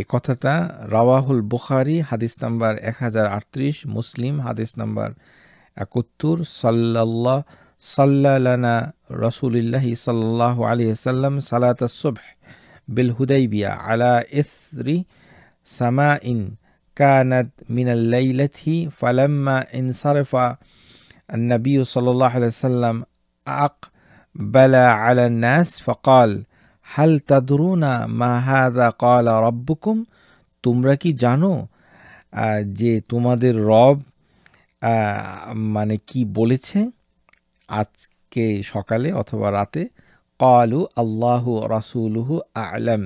এ কথাটা রাওয়াহুল বুখারি হাদিস নাম্বার এক হাজার আটত্রিশ মুসলিম হাদিস নাম্বার صلى لنا সাল্লালানা রসুলিল্লাহি সাল্লাহ الله সালাত وسلم বিল হুদাইবিয়া আলা ইসরি সামা ইন كانت من الليلة فلما انصرف النبي صلى الله عليه وسلم أقبل على الناس فقال هل تدرون ما هذا قال ربكم تمركي جانو جي যে رب মানে কি বলেছে আজকে সকালে অথবা রাতে কালু আল্লাহু রাসুলহু আলম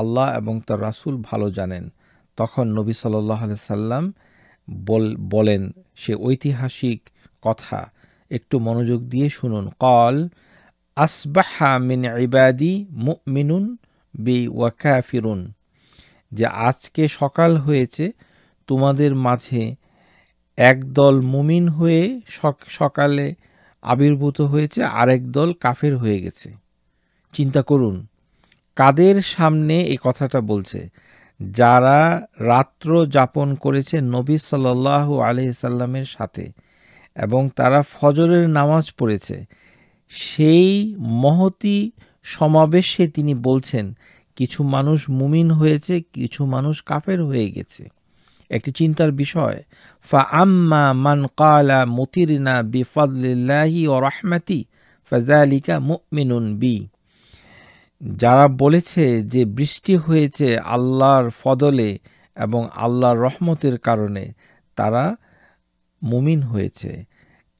আল্লাহ এবং তার রাসুল ভালো জানেন তখন নবী সাল্লি সাল্লাম বল বলেন সে ঐতিহাসিক কথা একটু মনোযোগ দিয়ে শুনুন কল আসবাহা মিন ইবাদি মিনুন বি ওয়াকা ফিরুন যে আজকে সকাল হয়েছে তোমাদের মাঝে একদল মুমিন হয়ে সকালে আবির্ভূত হয়েছে আরেক দল কাফের হয়ে গেছে চিন্তা করুন কাদের সামনে এই কথাটা বলছে যারা রাত্র যাপন করেছে নবী সাল্লাহ আলহিসাল্লামের সাথে এবং তারা ফজরের নামাজ পড়েছে সেই মহতি সমাবেশে তিনি বলছেন কিছু মানুষ মুমিন হয়েছে কিছু মানুষ কাফের হয়ে গেছে একটি চিন্তার বিষয় ফা আম্মা মান কালা মতিরিনা বিফদলিল্লাহি ও রহমাতি ফাজালিকা মুমিনুন বি যারা বলেছে যে বৃষ্টি হয়েছে আল্লাহর ফদলে এবং আল্লাহর রহমতের কারণে তারা মুমিন হয়েছে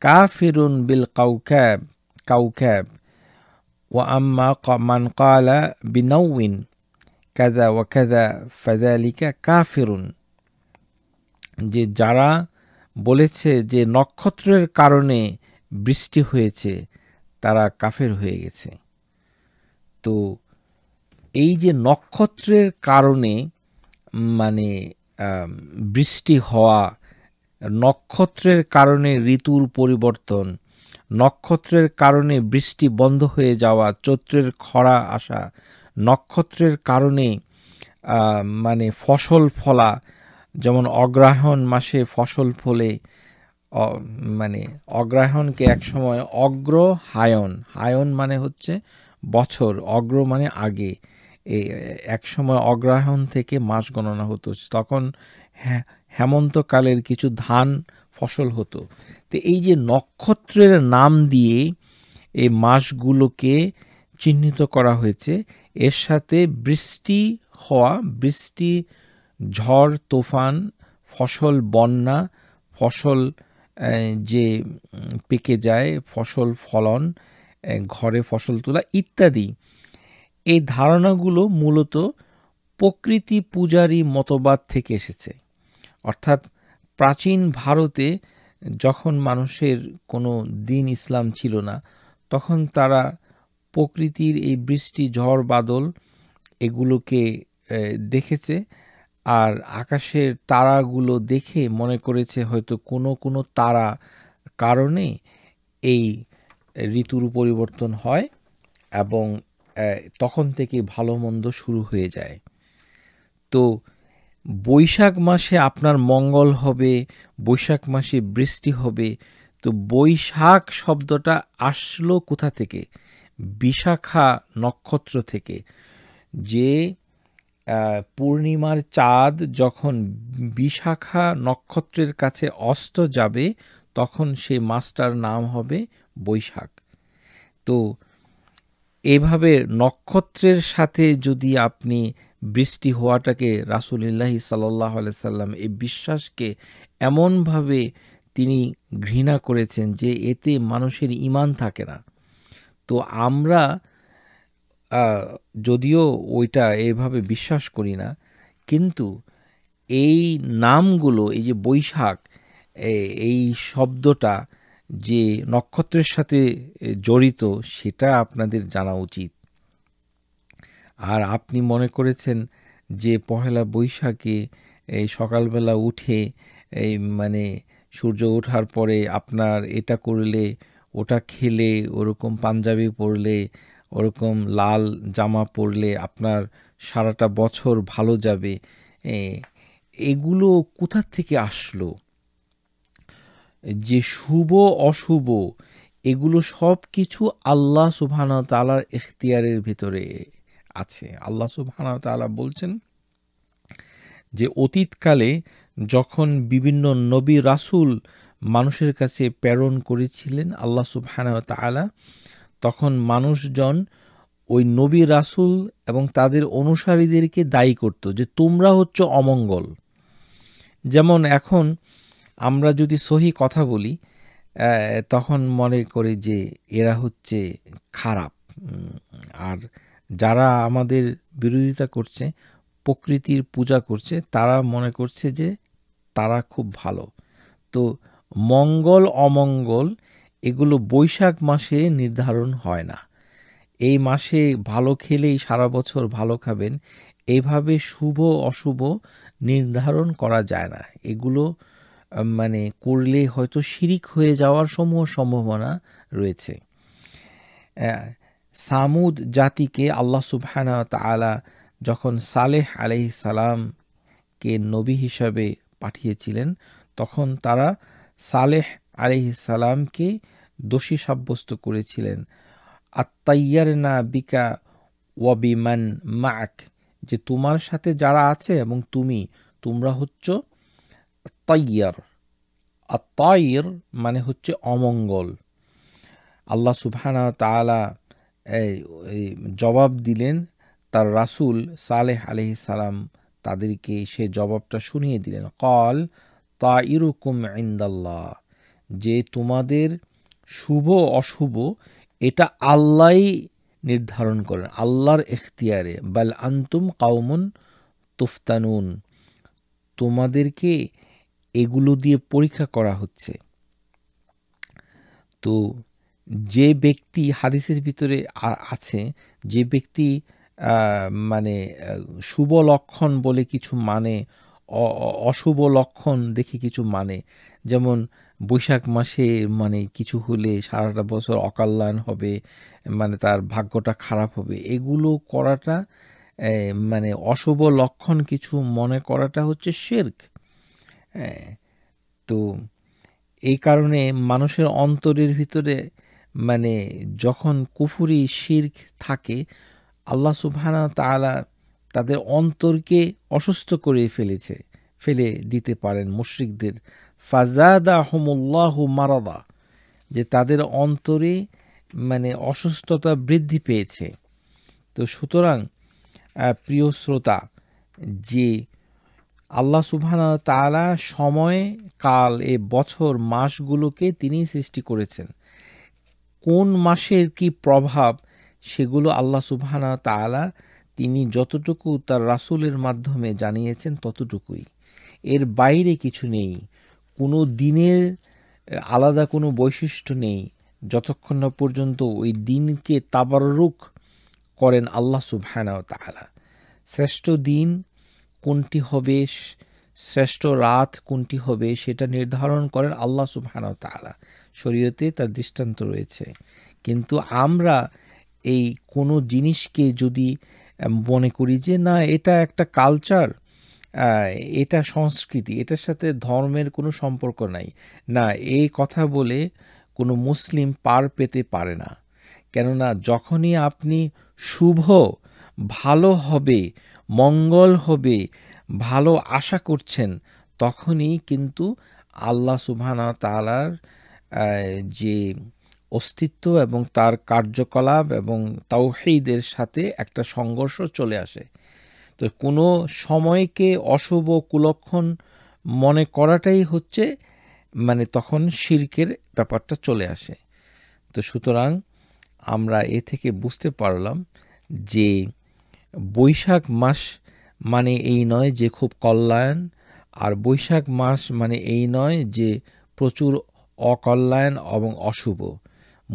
কাফিরুন বিল কাউক্যাব কাউক্যাব ও আম্মা মান কালা বিনাউইন কাদা ও কাদা ফাজালিকা কাফিরুন যে যারা বলেছে যে নক্ষত্রের কারণে বৃষ্টি হয়েছে তারা কাফের হয়ে গেছে তো এই যে নক্ষত্রের কারণে মানে বৃষ্টি হওয়া নক্ষত্রের কারণে ঋতুর পরিবর্তন নক্ষত্রের কারণে বৃষ্টি বন্ধ হয়ে যাওয়া চৈত্রের খরা আসা নক্ষত্রের কারণে মানে ফসল ফলা যেমন অগ্রহায়ণ মাসে ফসল ফলে মানে অগ্রহায়ণকে একসময় অগ্র হায়ন মানে হচ্ছে বছর অগ্র মানে আগে এক সময় অগ্রহায়ণ থেকে মাস গণনা হতো তখন হেমন্তকালের কিছু ধান ফসল হতো তো এই যে নক্ষত্রের নাম দিয়ে এই মাসগুলোকে চিহ্নিত করা হয়েছে এর সাথে বৃষ্টি হওয়া বৃষ্টি ঝড় তোফান ফসল বন্যা ফসল যে পেকে যায় ফসল ফলন ঘরে ফসল তোলা ইত্যাদি এই ধারণাগুলো মূলত প্রকৃতি পূজারী মতবাদ থেকে এসেছে অর্থাৎ প্রাচীন ভারতে যখন মানুষের কোনো দিন ইসলাম ছিল না তখন তারা প্রকৃতির এই বৃষ্টি ঝড় বাদল এগুলোকে দেখেছে আর আকাশের তারাগুলো দেখে মনে করেছে হয়তো কোনো কোনো তারা কারণে এই ঋতুর পরিবর্তন হয় এবং তখন থেকে ভালো মন্দ শুরু হয়ে যায় তো বৈশাখ মাসে আপনার মঙ্গল হবে বৈশাখ মাসে বৃষ্টি হবে তো বৈশাখ শব্দটা আসলো কোথা থেকে বিশাখা নক্ষত্র থেকে যে পূর্ণিমার চাঁদ যখন বিশাখা নক্ষত্রের কাছে অস্ত যাবে তখন সে মাছটার নাম হবে বৈশাখ তো এভাবে নক্ষত্রের সাথে যদি আপনি বৃষ্টি হওয়াটাকে রাসুলিল্লাহি সাল্লাহ সাল্লাম এই বিশ্বাসকে এমনভাবে তিনি ঘৃণা করেছেন যে এতে মানুষের ইমান থাকে না তো আমরা যদিও ওইটা এভাবে বিশ্বাস করি না কিন্তু এই নামগুলো এই যে বৈশাখ এই শব্দটা যে নক্ষত্রের সাথে জড়িত সেটা আপনাদের জানা উচিত আর আপনি মনে করেছেন যে পহেলা বৈশাখে এই সকালবেলা উঠে এই মানে সূর্য ওঠার পরে আপনার এটা করলে ওটা খেলে ওরকম পাঞ্জাবি পরলে ওরকম লাল জামা পরলে আপনার সারাটা বছর ভালো যাবে এগুলো কোথা থেকে আসলো যে শুভ অশুভ এগুলো সব কিছু আল্লাহ সুবহানা তালার এখতিয়ারের ভিতরে আছে আল্লাহ সুবহানা তালা বলছেন যে অতীতকালে যখন বিভিন্ন নবী রাসুল মানুষের কাছে প্রেরণ করেছিলেন আল্লাহ সুবহানা তালা তখন মানুষজন ওই নবী রাসুল এবং তাদের অনুসারীদেরকে দায়ী করত যে তোমরা হচ্ছে অমঙ্গল যেমন এখন আমরা যদি সহি কথা বলি তখন মনে করে যে এরা হচ্ছে খারাপ আর যারা আমাদের বিরোধিতা করছে প্রকৃতির পূজা করছে তারা মনে করছে যে তারা খুব ভালো তো মঙ্গল অমঙ্গল এগুলো বৈশাখ মাসে নির্ধারণ হয় না এই মাসে ভালো খেলেই সারা বছর ভালো খাবেন এভাবে শুভ অশুভ নির্ধারণ করা যায় না এগুলো মানে করলে হয়তো শিরিক হয়ে যাওয়ার সমূহ সম্ভাবনা রয়েছে সামুদ জাতিকে আল্লা সুবহানা তালা যখন সালেহ আলাইহি সালামকে নবী হিসাবে পাঠিয়েছিলেন তখন তারা সালেহ আলাইহি সালামকে দোষী সাব্যস্ত করেছিলেন আত্মাইয়ার না বিকা ওয়াবিমান মাক যে তোমার সাথে যারা আছে এবং তুমি তোমরা হচ্ছ তাইয়ার আর মানে হচ্ছে অমঙ্গল আল্লাহ তাআলা তালা জবাব দিলেন তার রাসুল সালেহ আলহ সালাম তাদেরকে সে জবাবটা শুনিয়ে দিলেন কল তা ইরুকুম ইন্দাল্লাহ যে তোমাদের শুভ অশুভ এটা আল্লাহ নির্ধারণ করেন আল্লাহর এখতিয়ারে বাল আন্তুম কাউমুন তুফতানুন তোমাদেরকে এগুলো দিয়ে পরীক্ষা করা হচ্ছে তো যে ব্যক্তি হাদিসের ভিতরে আছে যে ব্যক্তি মানে শুভ লক্ষণ বলে কিছু মানে অশুভ লক্ষণ দেখে কিছু মানে যেমন বৈশাখ মাসে মানে কিছু হলে সারাটা বছর অকাল্যায়ন হবে মানে তার ভাগ্যটা খারাপ হবে এগুলো করাটা মানে অশুভ লক্ষণ কিছু মনে করাটা হচ্ছে শেরক তো এই কারণে মানুষের অন্তরের ভিতরে মানে যখন কুফুরি শির্ক থাকে আল্লাহ সুবহান তালা তাদের অন্তরকে অসুস্থ করে ফেলেছে ফেলে দিতে পারেন মুশ্রিকদের ফাজাদা হোমুল্লাহ মারাদা যে তাদের অন্তরে মানে অসুস্থতা বৃদ্ধি পেয়েছে তো সুতরাং প্রিয় শ্রোতা যে আল্লাহ সুবহান তালা সময় কাল এ বছর মাসগুলোকে তিনি সৃষ্টি করেছেন কোন মাসের কি প্রভাব সেগুলো আল্লাহ সুবহান তালা তিনি যতটুকু তার রাসুলের মাধ্যমে জানিয়েছেন ততটুকুই এর বাইরে কিছু নেই কোনো দিনের আলাদা কোনো বৈশিষ্ট্য নেই যতক্ষণ না পর্যন্ত ওই দিনকে তাবারুক করেন আল্লাহ সুবহানাও তালা শ্রেষ্ঠ দিন কোনটি হবে শ্রেষ্ঠ রাত কোনটি হবে সেটা নির্ধারণ করেন আল্লাহ সুবহানাও তালা শরীয়তে তার দৃষ্টান্ত রয়েছে কিন্তু আমরা এই কোনো জিনিসকে যদি মনে করি যে না এটা একটা কালচার এটা সংস্কৃতি এটার সাথে ধর্মের কোনো সম্পর্ক নাই না এই কথা বলে কোনো মুসলিম পার পেতে পারে না কেননা যখনই আপনি শুভ ভালো হবে মঙ্গল হবে ভালো আশা করছেন তখনই কিন্তু আল্লাহ সুবহানা তালার যে অস্তিত্ব এবং তার কার্যকলাপ এবং তাওহিদের সাথে একটা সংঘর্ষ চলে আসে তো কোনো সময়কে অশুভ কুলক্ষণ মনে করাটাই হচ্ছে মানে তখন শির্কের ব্যাপারটা চলে আসে তো সুতরাং আমরা এ থেকে বুঝতে পারলাম যে বৈশাখ মাস মানে এই নয় যে খুব কল্যাণ আর বৈশাখ মাস মানে এই নয় যে প্রচুর অকল্যাণ এবং অশুভ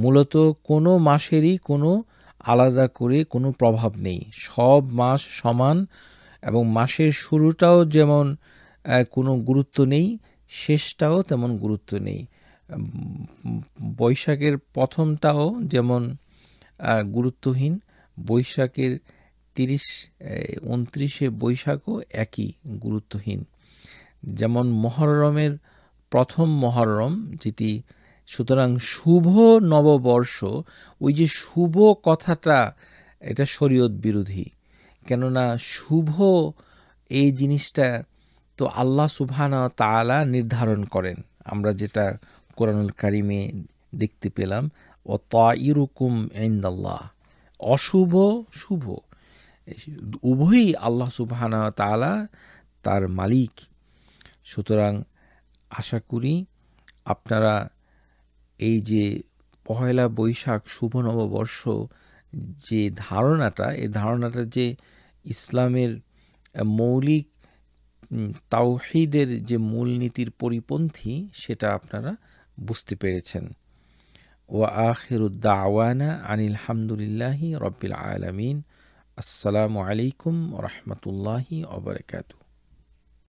মূলত কোনো মাসেরই কোনো আলাদা করে কোনো প্রভাব নেই সব মাস সমান এবং মাসের শুরুটাও যেমন কোনো গুরুত্ব নেই শেষটাও তেমন গুরুত্ব নেই বৈশাখের প্রথমটাও যেমন গুরুত্বহীন বৈশাখের তিরিশ উনত্রিশে বৈশাখও একই গুরুত্বহীন যেমন মহররমের প্রথম মহররম যেটি সুতরাং শুভ নববর্ষ ওই যে শুভ কথাটা এটা শরীয়ত বিরোধী কেননা শুভ এই জিনিসটা তো আল্লাহ সুবহান তালা নির্ধারণ করেন আমরা যেটা কোরআনুল কারিমে দেখতে পেলাম ও তাইরুকুম ইন্দাল্লাহ অশুভ শুভ উভয়ই আল্লাহ সুবহান তালা তার মালিক সুতরাং আশা করি আপনারা এই যে পহেলা বৈশাখ শুভ নববর্ষ যে ধারণাটা এই ধারণাটা যে ইসলামের মৌলিক তাওহিদের যে মূলনীতির পরিপন্থী সেটা আপনারা বুঝতে পেরেছেন ওয়া আখিরুদ্দা আওয়ানা আনিল হামদুলিল্লাহি রবিল আলমিন আসসালামু আলাইকুম রহমতুল্লাহি অবরকাতু